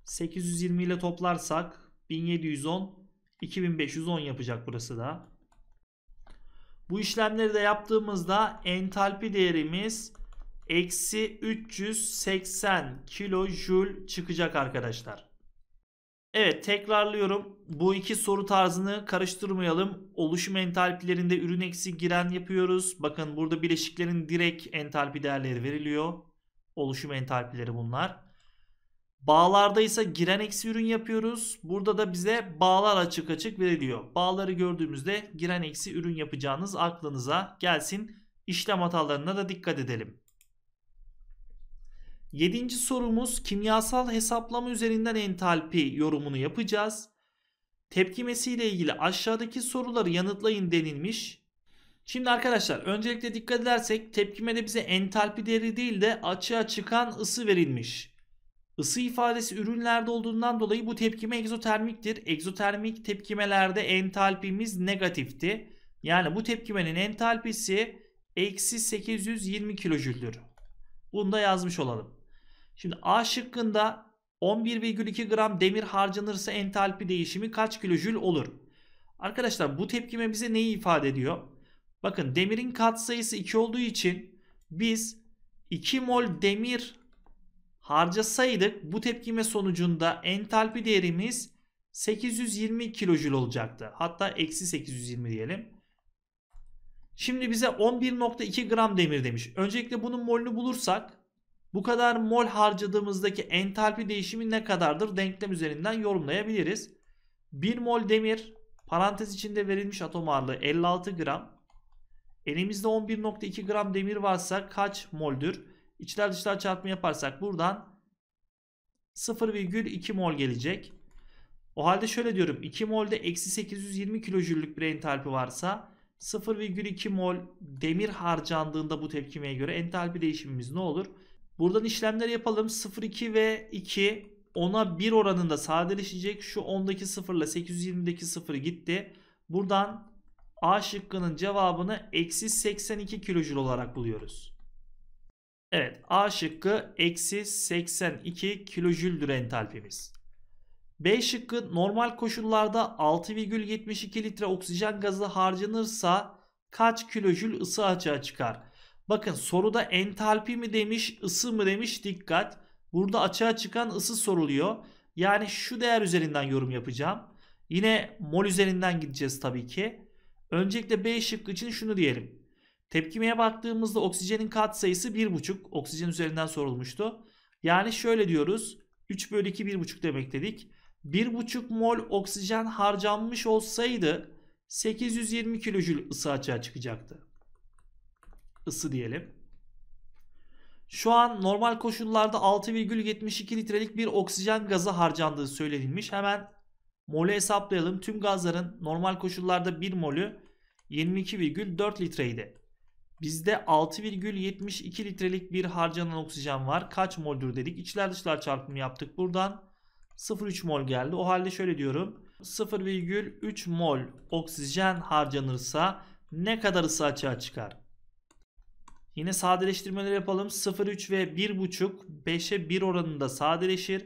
820 ile toplarsak 1710 2510 yapacak burası da. Bu işlemleri de yaptığımızda entalpi değerimiz eksi 380 kilojoule çıkacak arkadaşlar. Evet tekrarlıyorum. Bu iki soru tarzını karıştırmayalım. Oluşum entalpilerinde ürün eksi giren yapıyoruz. Bakın burada bileşiklerin direkt entalpi değerleri veriliyor. Oluşum entalpileri bunlar. Bağlarda ise giren eksi ürün yapıyoruz. Burada da bize bağlar açık açık veriliyor. Bağları gördüğümüzde giren eksi ürün yapacağınız aklınıza gelsin. İşlem hatalarına da dikkat edelim. Yedinci sorumuz kimyasal hesaplama üzerinden entalpi yorumunu yapacağız. Tepkimesi ile ilgili aşağıdaki soruları yanıtlayın denilmiş. Şimdi arkadaşlar öncelikle dikkat edersek tepkimede bize entalpi değeri değil de açığa çıkan ısı verilmiş. Isı ifadesi ürünlerde olduğundan dolayı bu tepkime egzotermiktir. Egzotermik tepkimelerde entalpimiz negatifti. Yani bu tepkimenin entalpisi eksi 820 kilojüldür. Bunu da yazmış olalım. Şimdi A şıkkında 11,2 gram demir harcanırsa entalpi değişimi kaç kilojül olur? Arkadaşlar bu tepkime bize neyi ifade ediyor? Bakın demirin katsayısı 2 olduğu için biz 2 mol demir harcasaydık bu tepkime sonucunda entalpi değerimiz 820 kilojül olacaktı. Hatta eksi 820 diyelim. Şimdi bize 11.2 gram demir demiş. Öncelikle bunun molünü bulursak bu kadar mol harcadığımızdaki entalpi değişimi ne kadardır denklem üzerinden yorumlayabiliriz. 1 mol demir parantez içinde verilmiş atom ağırlığı 56 gram. Elimizde 11.2 gram demir varsa kaç moldür? İçler dışlar çarpımı yaparsak buradan 0,2 mol gelecek. O halde şöyle diyorum 2 molde eksi 820 kilojüllük bir entalpi varsa 0,2 mol demir harcandığında bu tepkimeye göre entalpi değişimimiz ne olur? Buradan işlemler yapalım. 02 ve 2 10'a 1 oranında sadeleşecek. Şu 10'daki 0 ile 820'deki 0 gitti. Buradan A şıkkının cevabını eksi 82 kilojül olarak buluyoruz. Evet A şıkkı eksi 82 kilojüldür entalpimiz. B şıkkı normal koşullarda 6,72 litre oksijen gazı harcanırsa kaç kilojül ısı açığa çıkar? Bakın soruda entalpi mi demiş, ısı mı demiş dikkat. Burada açığa çıkan ısı soruluyor. Yani şu değer üzerinden yorum yapacağım. Yine mol üzerinden gideceğiz tabii ki. Öncelikle B şıkkı için şunu diyelim. Tepkimeye baktığımızda oksijenin kat katsayısı 1,5. Oksijen üzerinden sorulmuştu. Yani şöyle diyoruz. 3 bölü 2 1,5 demek dedik. 1,5 mol oksijen harcanmış olsaydı 820 kilojül ısı açığa çıkacaktı ısı diyelim. Şu an normal koşullarda 6,72 litrelik bir oksijen gazı harcandığı söylenilmiş. Hemen molü hesaplayalım. Tüm gazların normal koşullarda 1 molü 22,4 litreydi. Bizde 6,72 litrelik bir harcanan oksijen var. Kaç moldür dedik. İçler dışlar çarpımı yaptık. Buradan 0,3 mol geldi. O halde şöyle diyorum. 0,3 mol oksijen harcanırsa ne kadar ısı açığa çıkar? Yine sadeleştirmeleri yapalım. 0,3 ve 1,5 5'e 1 oranında sadeleşir.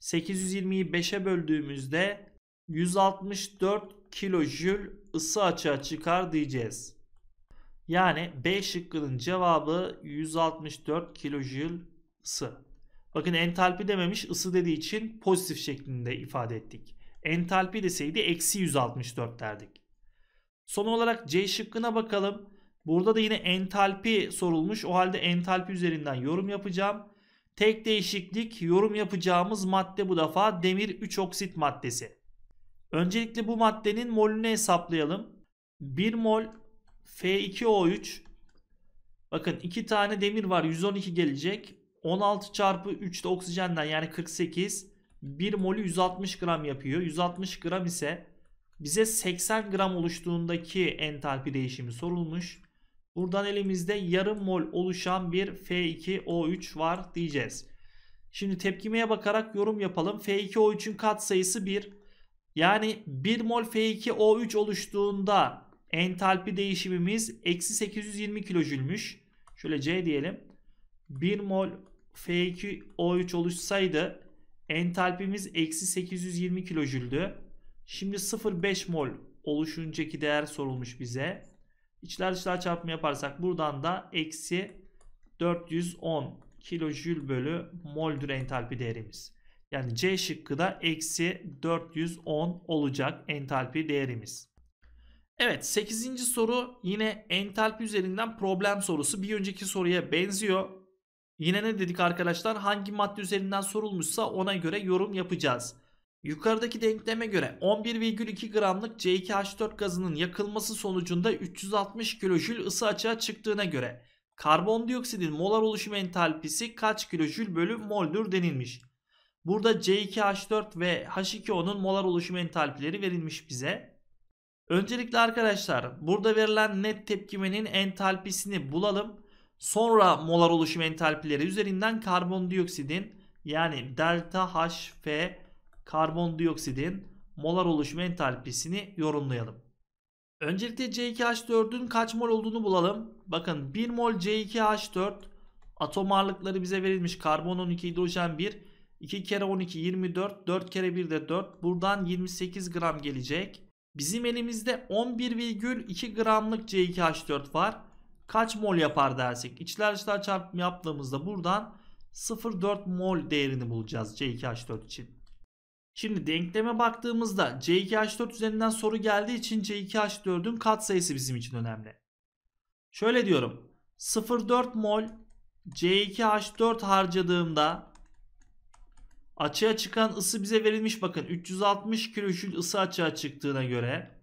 820'yi 5'e böldüğümüzde 164 kilojül ısı açığa çıkar diyeceğiz. Yani B şıkkının cevabı 164 kilojül ısı. Bakın entalpi dememiş ısı dediği için pozitif şeklinde ifade ettik. Entalpi deseydi eksi 164 derdik. Son olarak C şıkkına bakalım. Burada da yine entalpi sorulmuş. O halde entalpi üzerinden yorum yapacağım. Tek değişiklik yorum yapacağımız madde bu defa demir 3 oksit maddesi. Öncelikle bu maddenin molünü hesaplayalım. 1 mol F2O3 bakın 2 tane demir var 112 gelecek. 16 çarpı 3 de oksijenden yani 48 1 molü 160 gram yapıyor. 160 gram ise bize 80 gram oluştuğundaki entalpi değişimi sorulmuş. Buradan elimizde yarım mol oluşan bir F2O3 var diyeceğiz. Şimdi tepkimeye bakarak yorum yapalım. F2O3'ün katsayısı 1. Yani 1 mol F2O3 oluştuğunda entalpi değişimimiz eksi 820 kilojülmüş. Şöyle C diyelim. 1 mol F2O3 oluşsaydı entalpimiz eksi 820 kilojüldü. Şimdi 0,5 mol oluşuncaki değer sorulmuş bize. İçler dışlar çarpımı yaparsak buradan da eksi 410 kilojül bölü moldür entalpi değerimiz. Yani C şıkkı da eksi 410 olacak entalpi değerimiz. Evet 8. soru yine entalpi üzerinden problem sorusu. Bir önceki soruya benziyor. Yine ne dedik arkadaşlar? Hangi madde üzerinden sorulmuşsa ona göre yorum yapacağız. Yukarıdaki denkleme göre 11,2 gramlık C2H4 gazının yakılması sonucunda 360 kilojül ısı açığa çıktığına göre karbondioksidin molar oluşum entalpisi kaç kilojül bölü moldür denilmiş. Burada C2H4 ve H2O'nun molar oluşum entalpileri verilmiş bize. Öncelikle arkadaşlar burada verilen net tepkimenin entalpisini bulalım. Sonra molar oluşum entalpileri üzerinden karbondioksidin yani delta HF karbondioksidin molar oluşum entalpisini yorumlayalım. Öncelikle C2H4'ün kaç mol olduğunu bulalım. Bakın 1 mol C2H4 atom ağırlıkları bize verilmiş. Karbon 12 hidrojen 1. 2 kere 12 24. 4 kere 1 de 4. Buradan 28 gram gelecek. Bizim elimizde 11,2 gramlık C2H4 var. Kaç mol yapar dersek. İçler dışlar çarpımı yaptığımızda buradan 0,4 mol değerini bulacağız C2H4 için. Şimdi denkleme baktığımızda C2H4 üzerinden soru geldiği için C2H4'ün katsayısı bizim için önemli. Şöyle diyorum. 0,4 mol C2H4 harcadığımda açığa çıkan ısı bize verilmiş bakın 360 kilojül ısı açığa çıktığına göre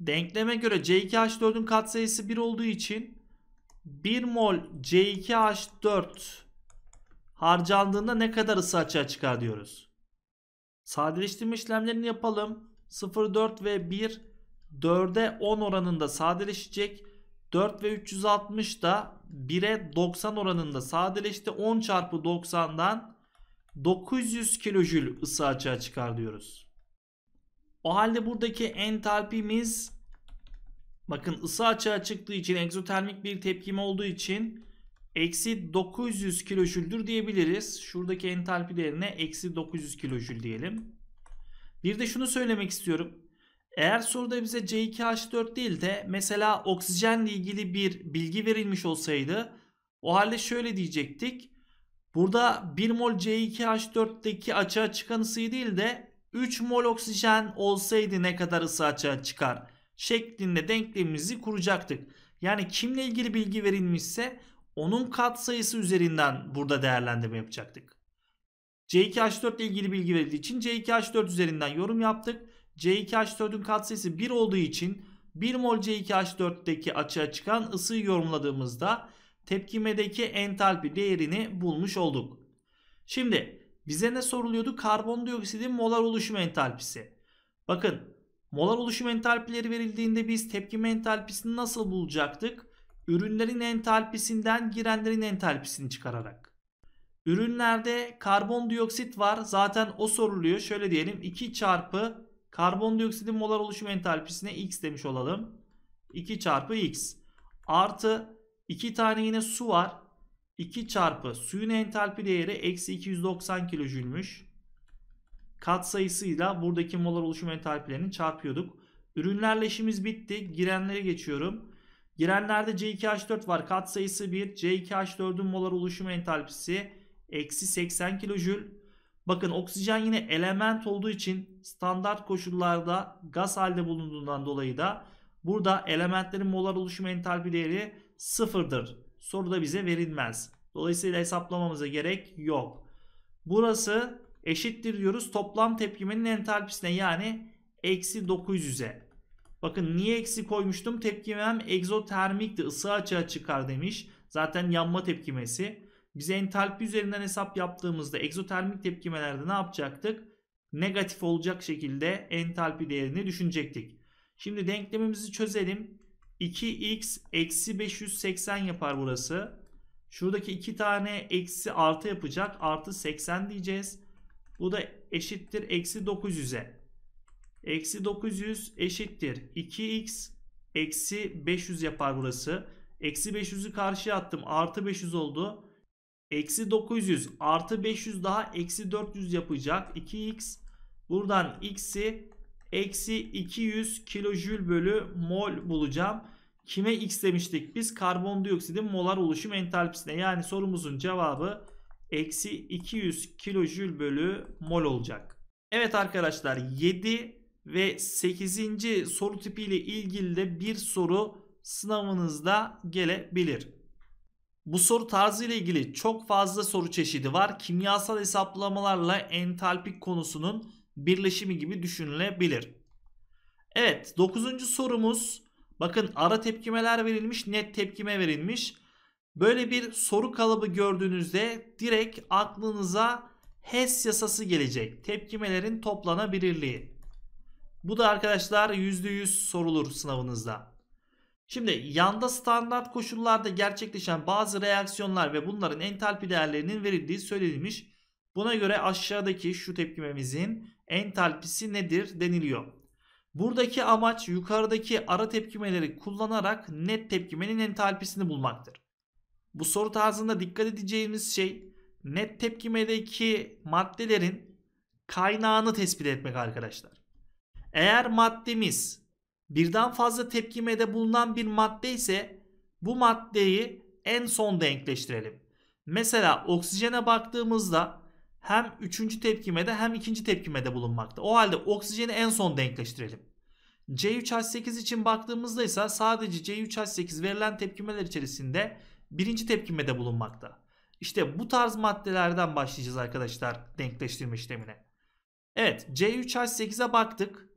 denkleme göre C2H4'ün katsayısı 1 olduğu için 1 mol C2H4 harcandığında ne kadar ısı açığa çıkar diyoruz. Sadeleştirme işlemlerini yapalım. 0,4 ve 1 4'e 10 oranında sadeleşecek. 4 ve 360 da 1'e 90 oranında sadeleşti. 10 çarpı 90'dan 900 kilojül ısı açığa çıkar diyoruz. O halde buradaki entalpimiz bakın ısı açığa çıktığı için egzotermik bir tepkime olduğu için eksi 900 kilojüldür diyebiliriz. Şuradaki entalpi değerine eksi 900 kilojül diyelim. Bir de şunu söylemek istiyorum. Eğer soruda bize C2H4 değil de mesela oksijenle ilgili bir bilgi verilmiş olsaydı o halde şöyle diyecektik. Burada 1 mol C2H4'teki açığa çıkan ısıyı değil de 3 mol oksijen olsaydı ne kadar ısı açığa çıkar şeklinde denklemimizi kuracaktık. Yani kimle ilgili bilgi verilmişse onun kat sayısı üzerinden burada değerlendirme yapacaktık. C2H4 ile ilgili bilgi verildiği için C2H4 üzerinden yorum yaptık. C2H4'ün katsayısı 1 olduğu için 1 mol C2H4'teki açığa çıkan ısıyı yorumladığımızda tepkimedeki entalpi değerini bulmuş olduk. Şimdi bize ne soruluyordu? Karbondioksitin molar oluşum entalpisi. Bakın molar oluşum entalpileri verildiğinde biz tepkime entalpisini nasıl bulacaktık? ürünlerin entalpisinden girenlerin entalpisini çıkararak. Ürünlerde karbondioksit var. Zaten o soruluyor. Şöyle diyelim 2 çarpı karbondioksitin molar oluşum entalpisine x demiş olalım. 2 çarpı x. Artı 2 tane yine su var. 2 çarpı suyun entalpi değeri eksi 290 kilojülmüş. Kat sayısıyla buradaki molar oluşum entalpilerini çarpıyorduk. Ürünlerle işimiz bitti. Girenlere geçiyorum. Girenlerde C2H4 var. Kat sayısı 1. C2H4'ün molar oluşum entalpisi eksi 80 kilojül. Bakın oksijen yine element olduğu için standart koşullarda gaz halde bulunduğundan dolayı da burada elementlerin molar oluşum entalpi değeri sıfırdır. Soruda bize verilmez. Dolayısıyla hesaplamamıza gerek yok. Burası eşittir diyoruz toplam tepkimenin entalpisine yani eksi 900'e. Bakın niye eksi koymuştum? Tepkimem egzotermikti. Isı açığa çıkar demiş. Zaten yanma tepkimesi. Biz entalpi üzerinden hesap yaptığımızda egzotermik tepkimelerde ne yapacaktık? Negatif olacak şekilde entalpi değerini düşünecektik. Şimdi denklemimizi çözelim. 2x eksi 580 yapar burası. Şuradaki 2 tane eksi artı yapacak. Artı 80 diyeceğiz. Bu da eşittir eksi 900'e. Eksi 900 eşittir 2x eksi 500 yapar burası. Eksi 500'ü karşıya attım. Artı 500 oldu. Eksi 900 artı 500 daha eksi 400 yapacak. 2x buradan x'i eksi 200 kilojül bölü mol bulacağım. Kime x demiştik? Biz karbondioksidin molar oluşum entalpisine. Yani sorumuzun cevabı eksi 200 kilojül bölü mol olacak. Evet arkadaşlar 7 ve 8. soru tipi ile ilgili de bir soru sınavınızda gelebilir. Bu soru tarzı ile ilgili çok fazla soru çeşidi var. Kimyasal hesaplamalarla entalpik konusunun birleşimi gibi düşünülebilir. Evet 9. sorumuz bakın ara tepkimeler verilmiş net tepkime verilmiş. Böyle bir soru kalıbı gördüğünüzde direkt aklınıza HES yasası gelecek. Tepkimelerin toplanabilirliği. Bu da arkadaşlar %100 sorulur sınavınızda. Şimdi yanda standart koşullarda gerçekleşen bazı reaksiyonlar ve bunların entalpi değerlerinin verildiği söylenilmiş. Buna göre aşağıdaki şu tepkimemizin entalpisi nedir deniliyor. Buradaki amaç yukarıdaki ara tepkimeleri kullanarak net tepkimenin entalpisini bulmaktır. Bu soru tarzında dikkat edeceğimiz şey net tepkimedeki maddelerin kaynağını tespit etmek arkadaşlar. Eğer maddemiz birden fazla tepkimede bulunan bir madde ise bu maddeyi en son denkleştirelim. Mesela oksijene baktığımızda hem 3. tepkimede hem 2. tepkimede bulunmakta. O halde oksijeni en son denkleştirelim. C3H8 için baktığımızda ise sadece C3H8 verilen tepkimeler içerisinde birinci tepkimede bulunmakta. İşte bu tarz maddelerden başlayacağız arkadaşlar denkleştirme işlemine. Evet C3H8'e baktık.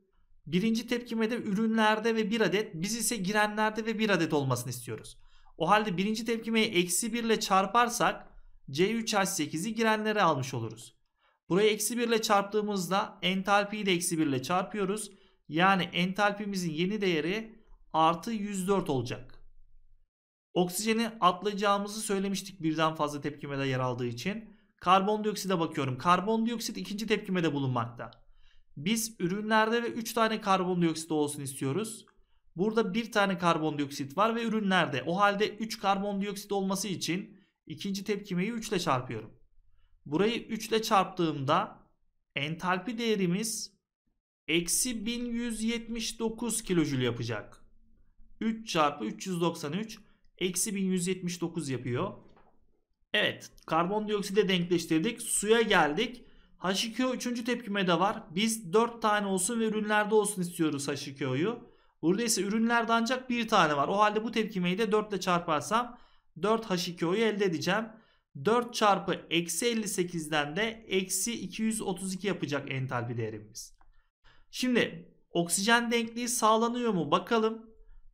Birinci tepkimede ürünlerde ve bir adet biz ise girenlerde ve bir adet olmasını istiyoruz. O halde birinci tepkimeyi eksi 1 ile çarparsak C3H8'i girenlere almış oluruz. Burayı eksi 1 ile çarptığımızda entalpiyi de eksi 1 ile çarpıyoruz. Yani entalpimizin yeni değeri artı 104 olacak. Oksijeni atlayacağımızı söylemiştik birden fazla tepkimede yer aldığı için. Karbondioksite bakıyorum. Karbondioksit ikinci tepkimede bulunmakta. Biz ürünlerde ve 3 tane karbondioksit olsun istiyoruz. Burada 1 tane karbondioksit var ve ürünlerde. O halde 3 karbondioksit olması için ikinci tepkimeyi 3 ile çarpıyorum. Burayı 3 ile çarptığımda entalpi değerimiz eksi 1179 kilojül yapacak. 3 çarpı 393 eksi 1179 yapıyor. Evet karbondiokside denkleştirdik. Suya geldik h 2 3. tepkime de var. Biz 4 tane olsun ve ürünlerde olsun istiyoruz h Burada ise ürünlerde ancak 1 tane var. O halde bu tepkimeyi de 4 ile çarparsam 4 h elde edeceğim. 4 çarpı eksi 58'den de eksi 232 yapacak entalpi değerimiz. Şimdi oksijen denkliği sağlanıyor mu bakalım.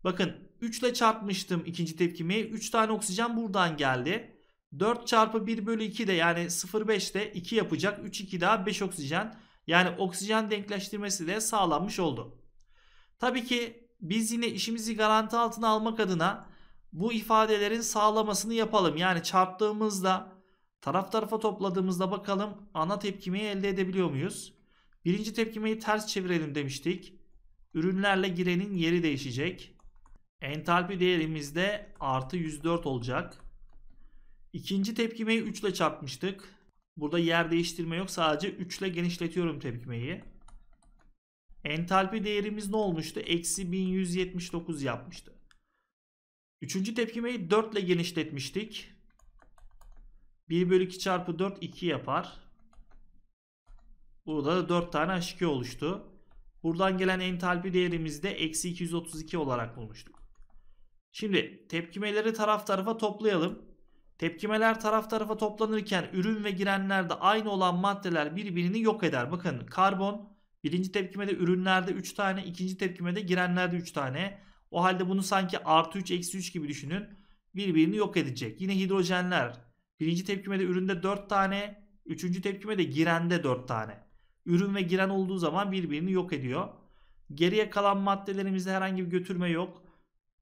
Bakın 3 ile çarpmıştım ikinci tepkimeyi. 3 tane oksijen buradan geldi. 4 çarpı 1 bölü 2 de yani 0,5 de 2 yapacak. 3, 2 daha 5 oksijen. Yani oksijen denkleştirmesi de sağlanmış oldu. Tabii ki biz yine işimizi garanti altına almak adına bu ifadelerin sağlamasını yapalım. Yani çarptığımızda taraf tarafa topladığımızda bakalım ana tepkimeyi elde edebiliyor muyuz? Birinci tepkimeyi ters çevirelim demiştik. Ürünlerle girenin yeri değişecek. Entalpi değerimizde artı 104 olacak. İkinci tepkimeyi 3 ile çarpmıştık. Burada yer değiştirme yok. Sadece 3 ile genişletiyorum tepkimeyi. Entalpi değerimiz ne olmuştu? Eksi 1179 yapmıştı. Üçüncü tepkimeyi 4 ile genişletmiştik. 1 bölü 2 çarpı 4 2 yapar. Burada da 4 tane H2 oluştu. Buradan gelen entalpi değerimiz de eksi 232 olarak bulmuştuk. Şimdi tepkimeleri taraf tarafa toplayalım. Tepkimeler taraf tarafa toplanırken ürün ve girenlerde aynı olan maddeler birbirini yok eder. Bakın karbon birinci tepkimede ürünlerde 3 tane, ikinci tepkimede girenlerde 3 tane. O halde bunu sanki artı 3 eksi 3 gibi düşünün. Birbirini yok edecek. Yine hidrojenler birinci tepkimede üründe 4 tane, üçüncü tepkimede girende 4 tane. Ürün ve giren olduğu zaman birbirini yok ediyor. Geriye kalan maddelerimizde herhangi bir götürme yok.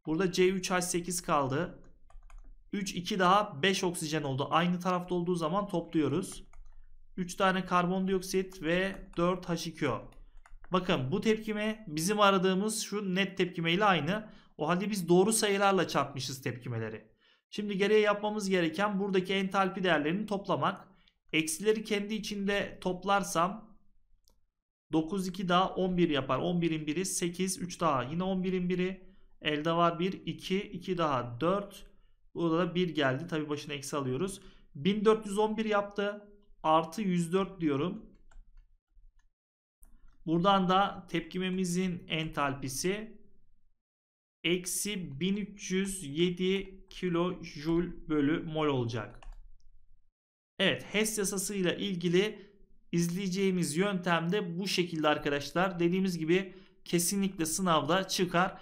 Burada C3H8 kaldı. 3 2 daha 5 oksijen oldu. Aynı tarafta olduğu zaman topluyoruz. 3 tane karbondioksit ve 4 H2O. Bakın bu tepkime bizim aradığımız şu net tepkime ile aynı. O halde biz doğru sayılarla çarpmışız tepkimeleri. Şimdi geriye yapmamız gereken buradaki entalpi değerlerini toplamak. Eksileri kendi içinde toplarsam 9 2 daha 11 yapar. 11'in biri 8 3 daha yine 11'in biri elde var 1 2 2 daha 4 Burada da 1 geldi. Tabi başına eksi alıyoruz. 1411 yaptı. Artı 104 diyorum. Buradan da tepkimemizin entalpisi eksi 1307 kilo jül bölü mol olacak. Evet HES yasasıyla ilgili izleyeceğimiz yöntem de bu şekilde arkadaşlar. Dediğimiz gibi kesinlikle sınavda çıkar.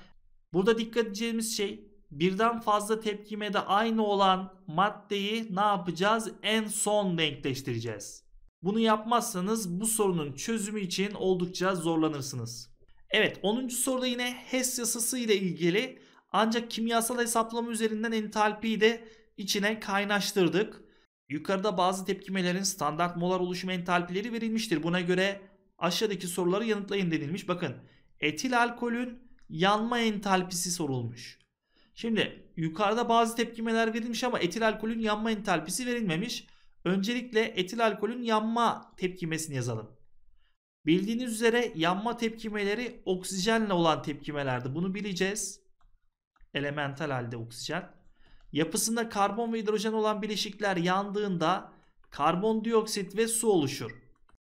Burada dikkat edeceğimiz şey birden fazla tepkime de aynı olan maddeyi ne yapacağız? En son denkleştireceğiz. Bunu yapmazsanız bu sorunun çözümü için oldukça zorlanırsınız. Evet 10. soruda yine HES yasası ile ilgili ancak kimyasal hesaplama üzerinden entalpiyi de içine kaynaştırdık. Yukarıda bazı tepkimelerin standart molar oluşum entalpileri verilmiştir. Buna göre aşağıdaki soruları yanıtlayın denilmiş. Bakın etil alkolün yanma entalpisi sorulmuş. Şimdi yukarıda bazı tepkimeler verilmiş ama etil alkolün yanma entalpisi verilmemiş. Öncelikle etil alkolün yanma tepkimesini yazalım. Bildiğiniz üzere yanma tepkimeleri oksijenle olan tepkimelerdi. Bunu bileceğiz. Elemental halde oksijen. Yapısında karbon ve hidrojen olan bileşikler yandığında karbondioksit ve su oluşur.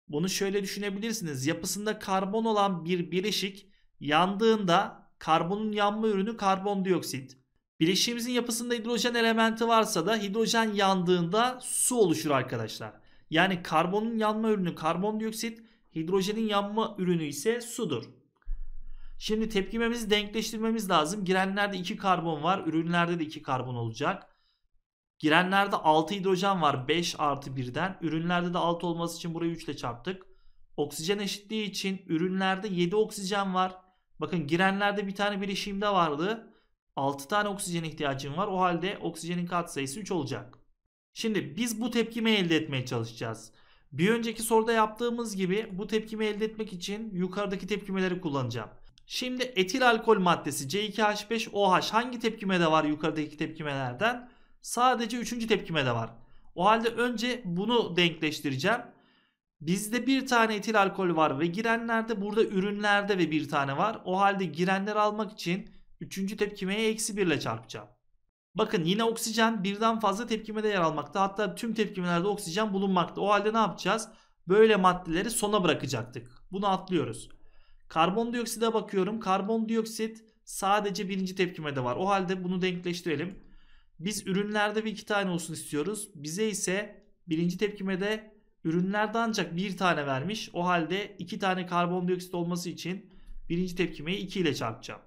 Bunu şöyle düşünebilirsiniz. Yapısında karbon olan bir bileşik yandığında karbonun yanma ürünü karbondioksit. Bileşiğimizin yapısında hidrojen elementi varsa da hidrojen yandığında su oluşur arkadaşlar. Yani karbonun yanma ürünü karbondioksit, hidrojenin yanma ürünü ise sudur. Şimdi tepkimemizi denkleştirmemiz lazım. Girenlerde 2 karbon var. Ürünlerde de 2 karbon olacak. Girenlerde 6 hidrojen var 5 artı 1'den. Ürünlerde de 6 olması için burayı 3 ile çarptık. Oksijen eşitliği için ürünlerde 7 oksijen var. Bakın girenlerde bir tane bileşimde vardı. 6 tane oksijen ihtiyacın var. O halde oksijenin katsayısı 3 olacak. Şimdi biz bu tepkimi elde etmeye çalışacağız. Bir önceki soruda yaptığımız gibi bu tepkimi elde etmek için yukarıdaki tepkimeleri kullanacağım. Şimdi etil alkol maddesi C2H5OH hangi tepkimede var yukarıdaki tepkimelerden? Sadece 3. tepkimede var. O halde önce bunu denkleştireceğim. Bizde bir tane etil alkol var ve girenlerde burada ürünlerde ve bir tane var. O halde girenler almak için Üçüncü tepkimeye eksi 1 ile çarpacağım. Bakın yine oksijen birden fazla tepkimede yer almakta. Hatta tüm tepkimelerde oksijen bulunmakta. O halde ne yapacağız? Böyle maddeleri sona bırakacaktık. Bunu atlıyoruz. Karbondioksite bakıyorum. Karbondioksit sadece birinci tepkimede var. O halde bunu denkleştirelim. Biz ürünlerde bir iki tane olsun istiyoruz. Bize ise birinci tepkimede ürünlerde ancak bir tane vermiş. O halde iki tane karbondioksit olması için birinci tepkimeyi 2 ile çarpacağım.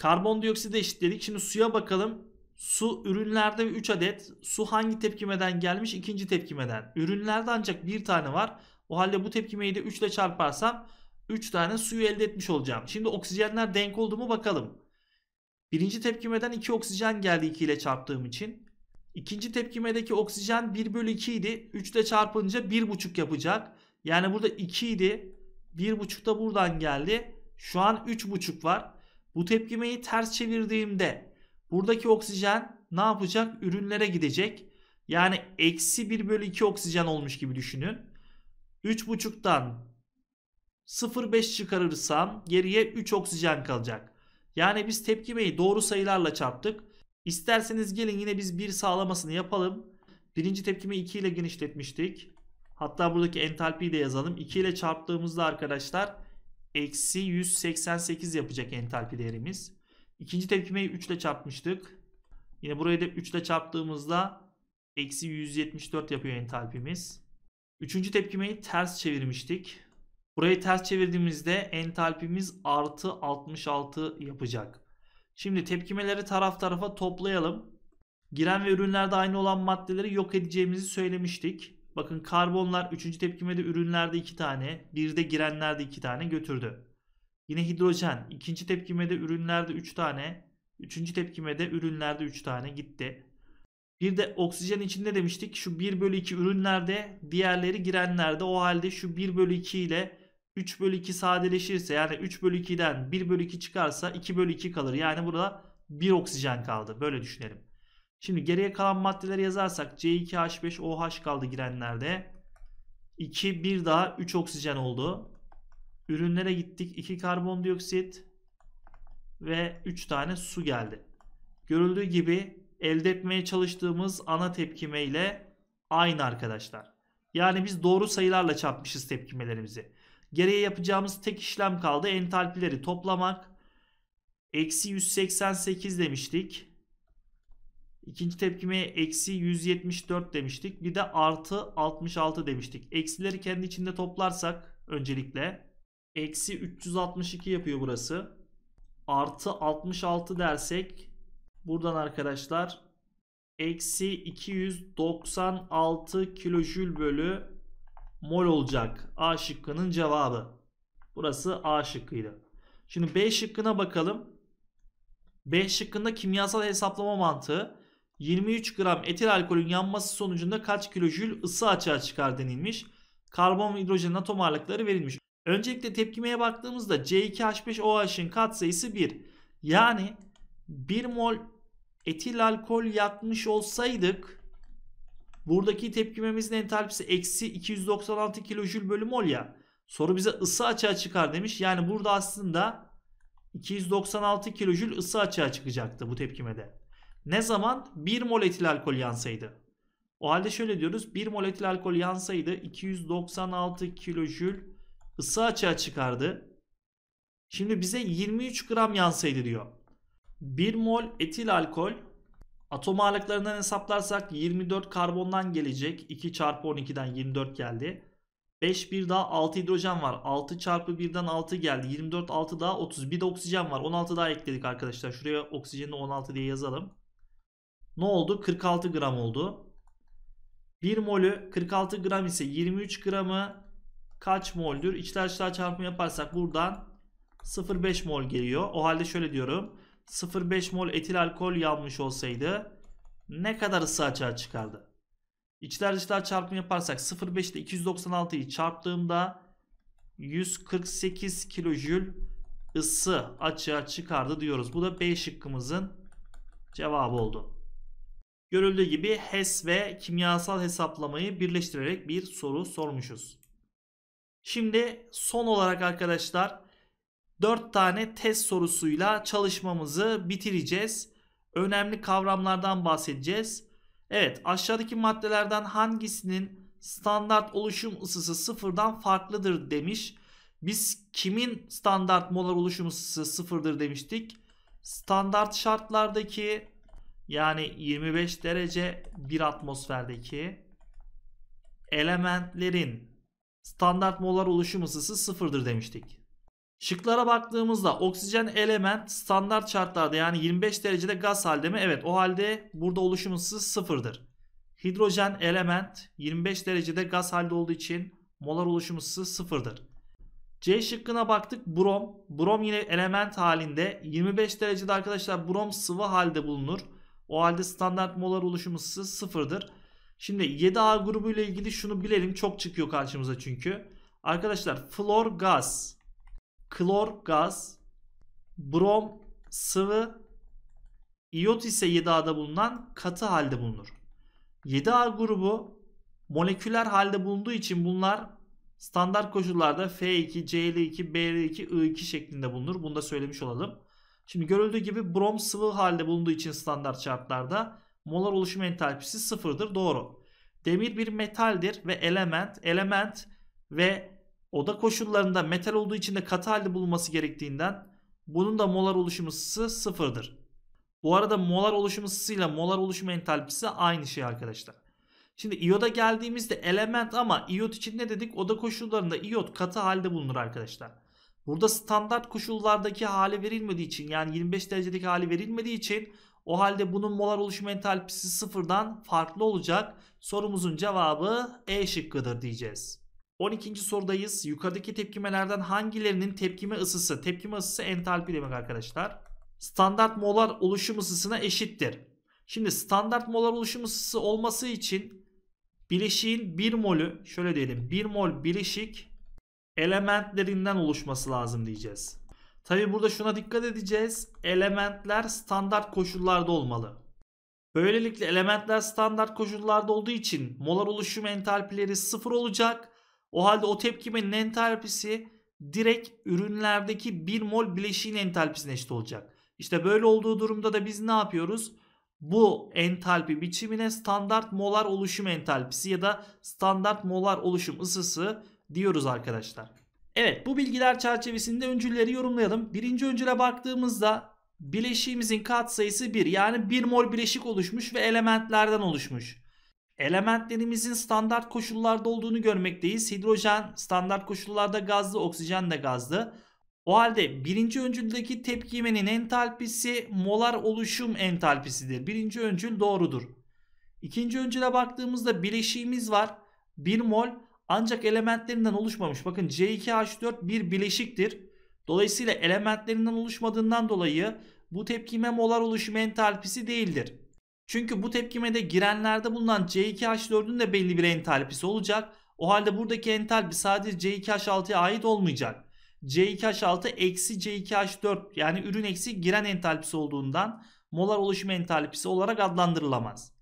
Karbondioksit eşitledik. Şimdi suya bakalım. Su ürünlerde 3 adet. Su hangi tepkimeden gelmiş? İkinci tepkimeden. Ürünlerde ancak bir tane var. O halde bu tepkimeyi de 3 ile çarparsam 3 tane suyu elde etmiş olacağım. Şimdi oksijenler denk oldu mu bakalım. Birinci tepkimeden 2 oksijen geldi 2 ile çarptığım için. İkinci tepkimedeki oksijen 1 bölü 2 idi. 3 ile çarpınca 1,5 yapacak. Yani burada 2 idi. 1,5 da buradan geldi. Şu an 3,5 var. Bu tepkimeyi ters çevirdiğimde buradaki oksijen ne yapacak? Ürünlere gidecek. Yani eksi 1 bölü 2 oksijen olmuş gibi düşünün. 3.5'tan 0.5 çıkarırsam geriye 3 oksijen kalacak. Yani biz tepkimeyi doğru sayılarla çarptık. İsterseniz gelin yine biz bir sağlamasını yapalım. Birinci tepkimi 2 ile genişletmiştik. Hatta buradaki entalpiyi de yazalım. 2 ile çarptığımızda arkadaşlar eksi 188 yapacak entalpi değerimiz. İkinci tepkimeyi 3 ile çarpmıştık. Yine burayı da 3 ile çarptığımızda eksi 174 yapıyor entalpimiz. Üçüncü tepkimeyi ters çevirmiştik. Burayı ters çevirdiğimizde entalpimiz artı 66 yapacak. Şimdi tepkimeleri taraf tarafa toplayalım. Giren ve ürünlerde aynı olan maddeleri yok edeceğimizi söylemiştik. Bakın karbonlar 3. tepkimede ürünlerde 2 tane, 1'de girenlerde 2 tane götürdü. Yine hidrojen 2. tepkimede ürünlerde 3 tane, 3. tepkimede ürünlerde 3 tane gitti. Bir de oksijen içinde demiştik şu 1 bölü 2 ürünlerde diğerleri girenlerde o halde şu 1 bölü 2 ile 3 bölü 2 sadeleşirse yani 3 bölü 2'den 1 bölü 2 çıkarsa 2 bölü 2 kalır. Yani burada 1 oksijen kaldı böyle düşünelim. Şimdi geriye kalan maddeleri yazarsak C2H5OH kaldı girenlerde. 2 bir daha 3 oksijen oldu. Ürünlere gittik. 2 karbondioksit ve 3 tane su geldi. Görüldüğü gibi elde etmeye çalıştığımız ana tepkime ile aynı arkadaşlar. Yani biz doğru sayılarla çarpmışız tepkimelerimizi. Geriye yapacağımız tek işlem kaldı. Entalpileri toplamak. Eksi 188 demiştik. İkinci tepkime eksi 174 demiştik. Bir de artı 66 demiştik. Eksileri kendi içinde toplarsak öncelikle. Eksi 362 yapıyor burası. Artı 66 dersek buradan arkadaşlar eksi 296 kilojül bölü mol olacak. A şıkkının cevabı. Burası A şıkkıydı. Şimdi B şıkkına bakalım. B şıkkında kimyasal hesaplama mantığı. 23 gram etil alkolün yanması sonucunda kaç kilojül ısı açığa çıkar denilmiş. Karbon ve hidrojenin atom ağırlıkları verilmiş. Öncelikle tepkimeye baktığımızda C2H5OH'ın katsayısı 1. Yani 1 mol etil alkol yakmış olsaydık buradaki tepkimemizin entalpisi eksi 296 kilojül bölü mol ya. Soru bize ısı açığa çıkar demiş. Yani burada aslında 296 kilojül ısı açığa çıkacaktı bu tepkimede. Ne zaman? 1 mol etil alkol yansaydı. O halde şöyle diyoruz. 1 mol etil alkol yansaydı 296 kilojül ısı açığa çıkardı. Şimdi bize 23 gram yansaydı diyor. 1 mol etil alkol atom ağırlıklarından hesaplarsak 24 karbondan gelecek. 2 çarpı 12'den 24 geldi. 5 bir daha 6 hidrojen var. 6 çarpı 1'den 6 geldi. 24 6 daha 30. Bir de oksijen var. 16 daha ekledik arkadaşlar. Şuraya oksijeni 16 diye yazalım ne oldu? 46 gram oldu. 1 molü 46 gram ise 23 gramı kaç moldür? İçler dışlar çarpımı yaparsak buradan 0,5 mol geliyor. O halde şöyle diyorum. 0,5 mol etil alkol yanmış olsaydı ne kadar ısı açığa çıkardı? İçler dışlar çarpımı yaparsak 0,5 ile 296'yı çarptığımda 148 kilojül ısı açığa çıkardı diyoruz. Bu da B şıkkımızın cevabı oldu. Görüldüğü gibi HES ve kimyasal hesaplamayı birleştirerek bir soru sormuşuz. Şimdi son olarak arkadaşlar 4 tane test sorusuyla çalışmamızı bitireceğiz. Önemli kavramlardan bahsedeceğiz. Evet aşağıdaki maddelerden hangisinin standart oluşum ısısı sıfırdan farklıdır demiş. Biz kimin standart molar oluşum ısısı sıfırdır demiştik. Standart şartlardaki yani 25 derece bir atmosferdeki elementlerin standart molar oluşum ısısı sıfırdır demiştik. Şıklara baktığımızda oksijen element standart şartlarda yani 25 derecede gaz halde mi? Evet o halde burada oluşum ısısı sıfırdır. Hidrojen element 25 derecede gaz halde olduğu için molar oluşum ısısı sıfırdır. C şıkkına baktık brom. Brom yine element halinde. 25 derecede arkadaşlar brom sıvı halde bulunur. O halde standart molar oluşum sıfırdır. Şimdi 7A grubu ile ilgili şunu bilelim. Çok çıkıyor karşımıza çünkü. Arkadaşlar flor gaz, klor gaz, brom sıvı, iot ise 7A'da bulunan katı halde bulunur. 7A grubu moleküler halde bulunduğu için bunlar standart koşullarda F2, Cl2, Br2, I2 şeklinde bulunur. Bunu da söylemiş olalım. Şimdi görüldüğü gibi brom sıvı halde bulunduğu için standart şartlarda molar oluşum entalpisi sıfırdır. Doğru. Demir bir metaldir ve element, element ve oda koşullarında metal olduğu için de katı halde bulunması gerektiğinden bunun da molar oluşum ısısı sıfırdır. Bu arada molar oluşum ısısıyla molar oluşum entalpisi aynı şey arkadaşlar. Şimdi iyoda geldiğimizde element ama iyot için ne dedik? Oda koşullarında iyot katı halde bulunur arkadaşlar. Burada standart koşullardaki hali verilmediği için yani 25 derecelik hali verilmediği için o halde bunun molar oluşum entalpisi sıfırdan farklı olacak. Sorumuzun cevabı E şıkkıdır diyeceğiz. 12. sorudayız. Yukarıdaki tepkimelerden hangilerinin tepkime ısısı? Tepkime ısısı entalpi demek arkadaşlar. Standart molar oluşum ısısına eşittir. Şimdi standart molar oluşum ısısı olması için bileşiğin 1 molü şöyle diyelim 1 mol bileşik elementlerinden oluşması lazım diyeceğiz. Tabi burada şuna dikkat edeceğiz. Elementler standart koşullarda olmalı. Böylelikle elementler standart koşullarda olduğu için molar oluşum entalpileri sıfır olacak. O halde o tepkimenin entalpisi direkt ürünlerdeki 1 mol bileşiğin entalpisine eşit olacak. İşte böyle olduğu durumda da biz ne yapıyoruz? Bu entalpi biçimine standart molar oluşum entalpisi ya da standart molar oluşum ısısı diyoruz arkadaşlar. Evet bu bilgiler çerçevesinde öncülleri yorumlayalım. Birinci öncüle baktığımızda bileşiğimizin katsayısı 1 yani 1 mol bileşik oluşmuş ve elementlerden oluşmuş. Elementlerimizin standart koşullarda olduğunu görmekteyiz. Hidrojen standart koşullarda gazlı, oksijen de gazlı. O halde birinci öncüldeki tepkimenin entalpisi molar oluşum entalpisidir. Birinci öncül doğrudur. İkinci öncüle baktığımızda bileşiğimiz var. 1 mol ancak elementlerinden oluşmamış. Bakın C2H4 bir bileşiktir. Dolayısıyla elementlerinden oluşmadığından dolayı bu tepkime molar oluşum entalpisi değildir. Çünkü bu tepkimede girenlerde bulunan C2H4'ün de belli bir entalpisi olacak. O halde buradaki entalpi sadece C2H6'ya ait olmayacak. C2H6 eksi C2H4 yani ürün eksi giren entalpisi olduğundan molar oluşum entalpisi olarak adlandırılamaz.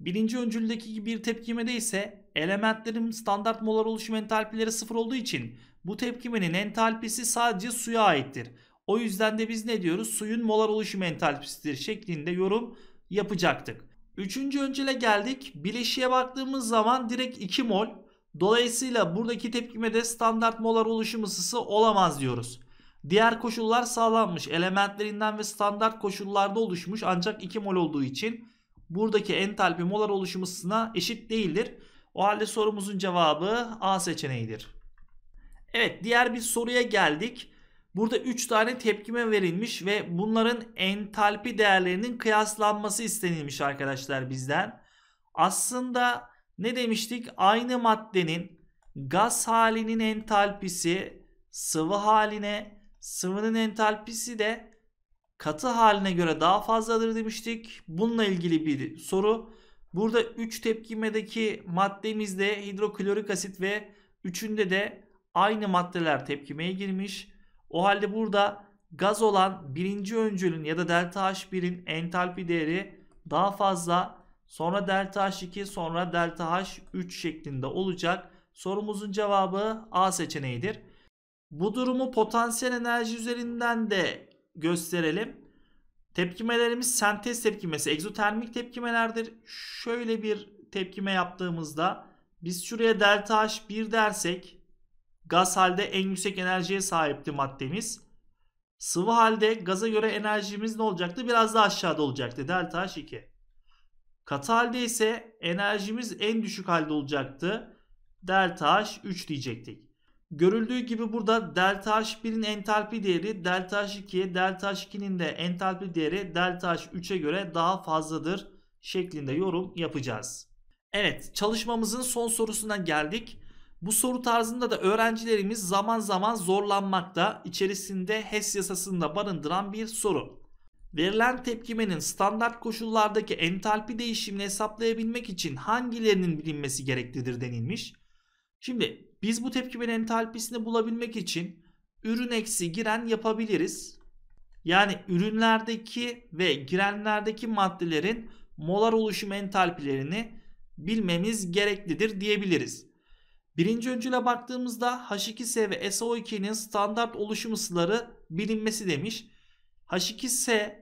Birinci öncüldeki gibi bir tepkimede ise Elementlerin standart molar oluşum entalpileri sıfır olduğu için bu tepkimenin entalpisi sadece suya aittir. O yüzden de biz ne diyoruz? Suyun molar oluşum entalpisidir şeklinde yorum yapacaktık. Üçüncü öncele geldik. Bileşiğe baktığımız zaman direkt 2 mol. Dolayısıyla buradaki tepkimede standart molar oluşum ısısı olamaz diyoruz. Diğer koşullar sağlanmış. Elementlerinden ve standart koşullarda oluşmuş ancak 2 mol olduğu için buradaki entalpi molar oluşum ısısına eşit değildir. O halde sorumuzun cevabı A seçeneğidir. Evet diğer bir soruya geldik. Burada 3 tane tepkime verilmiş ve bunların entalpi değerlerinin kıyaslanması istenilmiş arkadaşlar bizden. Aslında ne demiştik? Aynı maddenin gaz halinin entalpisi sıvı haline, sıvının entalpisi de katı haline göre daha fazladır demiştik. Bununla ilgili bir soru. Burada 3 tepkimedeki maddemizde hidroklorik asit ve üçünde de aynı maddeler tepkimeye girmiş. O halde burada gaz olan birinci öncülün ya da delta H1'in entalpi değeri daha fazla sonra delta H2 sonra delta H3 şeklinde olacak. Sorumuzun cevabı A seçeneğidir. Bu durumu potansiyel enerji üzerinden de gösterelim. Tepkimelerimiz sentez tepkimesi, egzotermik tepkimelerdir. Şöyle bir tepkime yaptığımızda biz şuraya delta H1 dersek gaz halde en yüksek enerjiye sahipti maddemiz. Sıvı halde gaza göre enerjimiz ne olacaktı? Biraz daha aşağıda olacaktı. Delta H2. Katı halde ise enerjimiz en düşük halde olacaktı. Delta H3 diyecektik. Görüldüğü gibi burada delta H1'in entalpi değeri delta H2'ye, delta H2'nin de entalpi değeri delta H3'e göre daha fazladır şeklinde yorum yapacağız. Evet çalışmamızın son sorusuna geldik. Bu soru tarzında da öğrencilerimiz zaman zaman zorlanmakta içerisinde HES yasasında barındıran bir soru. Verilen tepkimenin standart koşullardaki entalpi değişimini hesaplayabilmek için hangilerinin bilinmesi gereklidir denilmiş. Şimdi biz bu tepkimin entalpisini bulabilmek için ürün eksi giren yapabiliriz. Yani ürünlerdeki ve girenlerdeki maddelerin molar oluşum entalpilerini bilmemiz gereklidir diyebiliriz. Birinci öncüle baktığımızda H2S ve SO2'nin standart oluşum ısıları bilinmesi demiş. H2S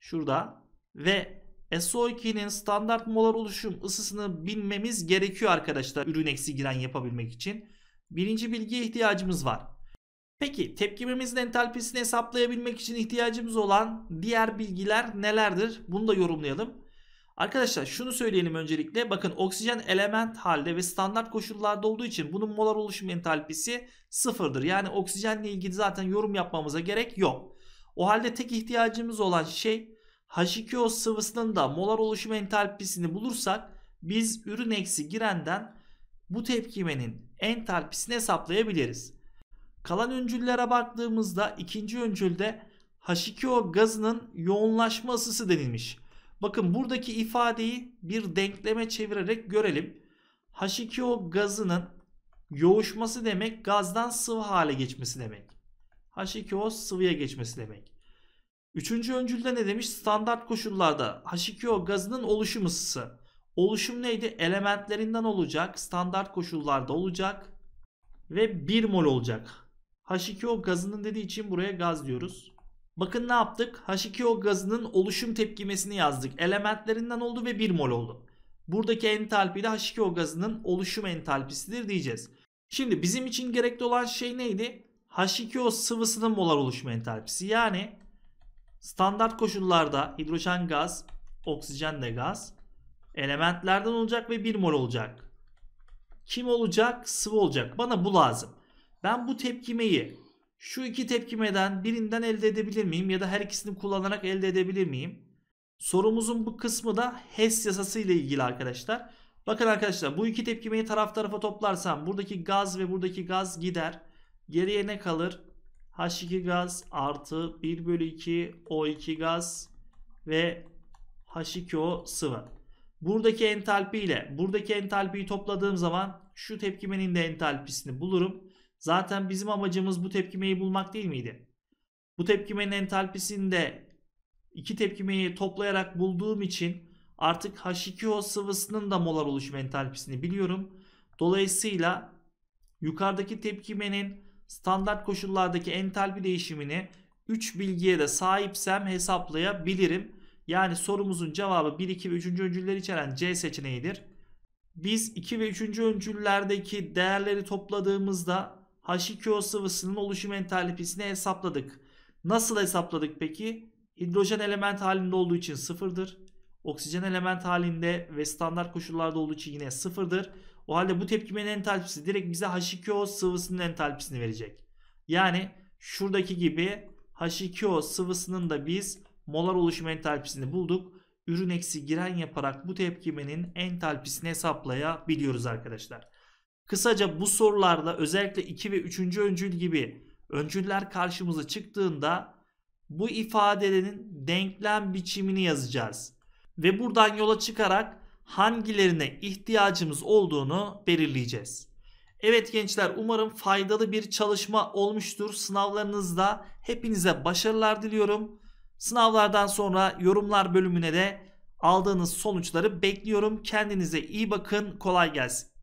şurada ve SO2'nin standart molar oluşum ısısını bilmemiz gerekiyor arkadaşlar ürün eksi giren yapabilmek için. Birinci bilgiye ihtiyacımız var. Peki tepkimemizin entalpisini hesaplayabilmek için ihtiyacımız olan diğer bilgiler nelerdir? Bunu da yorumlayalım. Arkadaşlar şunu söyleyelim öncelikle. Bakın oksijen element halde ve standart koşullarda olduğu için bunun molar oluşum entalpisi sıfırdır. Yani oksijenle ilgili zaten yorum yapmamıza gerek yok. O halde tek ihtiyacımız olan şey H2O sıvısının da molar oluşum entalpisini bulursak biz ürün eksi girenden bu tepkimenin entalpisini hesaplayabiliriz. Kalan öncüllere baktığımızda ikinci öncülde H2O gazının yoğunlaşma ısısı denilmiş. Bakın buradaki ifadeyi bir denkleme çevirerek görelim. H2O gazının yoğuşması demek gazdan sıvı hale geçmesi demek. H2O sıvıya geçmesi demek. Üçüncü öncülde ne demiş? Standart koşullarda H2O gazının oluşum ısısı. Oluşum neydi? Elementlerinden olacak. Standart koşullarda olacak. Ve 1 mol olacak. H2O gazının dediği için buraya gaz diyoruz. Bakın ne yaptık? H2O gazının oluşum tepkimesini yazdık. Elementlerinden oldu ve 1 mol oldu. Buradaki entalpi de H2O gazının oluşum entalpisidir diyeceğiz. Şimdi bizim için gerekli olan şey neydi? H2O sıvısının molar oluşum entalpisi. Yani Standart koşullarda hidrojen gaz, oksijen de gaz. Elementlerden olacak ve 1 mol olacak. Kim olacak? Sıvı olacak. Bana bu lazım. Ben bu tepkimeyi şu iki tepkimeden birinden elde edebilir miyim? Ya da her ikisini kullanarak elde edebilir miyim? Sorumuzun bu kısmı da HES yasası ile ilgili arkadaşlar. Bakın arkadaşlar bu iki tepkimeyi taraf tarafa toplarsam buradaki gaz ve buradaki gaz gider. Geriye ne kalır? H2 gaz artı 1 bölü 2 O2 gaz ve H2O sıvı. Buradaki entalpi ile buradaki entalpiyi topladığım zaman şu tepkimenin de entalpisini bulurum. Zaten bizim amacımız bu tepkimeyi bulmak değil miydi? Bu tepkimenin entalpisini de iki tepkimeyi toplayarak bulduğum için artık H2O sıvısının da molar oluşum entalpisini biliyorum. Dolayısıyla yukarıdaki tepkimenin standart koşullardaki entalpi değişimini 3 bilgiye de sahipsem hesaplayabilirim. Yani sorumuzun cevabı 1, 2 ve 3. öncülleri içeren C seçeneğidir. Biz 2 ve 3. öncüllerdeki değerleri topladığımızda H2O sıvısının oluşum entalpisini hesapladık. Nasıl hesapladık peki? Hidrojen element halinde olduğu için sıfırdır. Oksijen element halinde ve standart koşullarda olduğu için yine sıfırdır. O halde bu tepkimenin entalpisi direkt bize H2O sıvısının entalpisini verecek. Yani şuradaki gibi H2O sıvısının da biz molar oluşum entalpisini bulduk. Ürün eksi giren yaparak bu tepkimenin entalpisini hesaplayabiliyoruz arkadaşlar. Kısaca bu sorularda özellikle 2 ve 3. öncül gibi öncüller karşımıza çıktığında bu ifadelerin denklem biçimini yazacağız. Ve buradan yola çıkarak hangilerine ihtiyacımız olduğunu belirleyeceğiz. Evet gençler umarım faydalı bir çalışma olmuştur. Sınavlarınızda hepinize başarılar diliyorum. Sınavlardan sonra yorumlar bölümüne de aldığınız sonuçları bekliyorum. Kendinize iyi bakın. Kolay gelsin.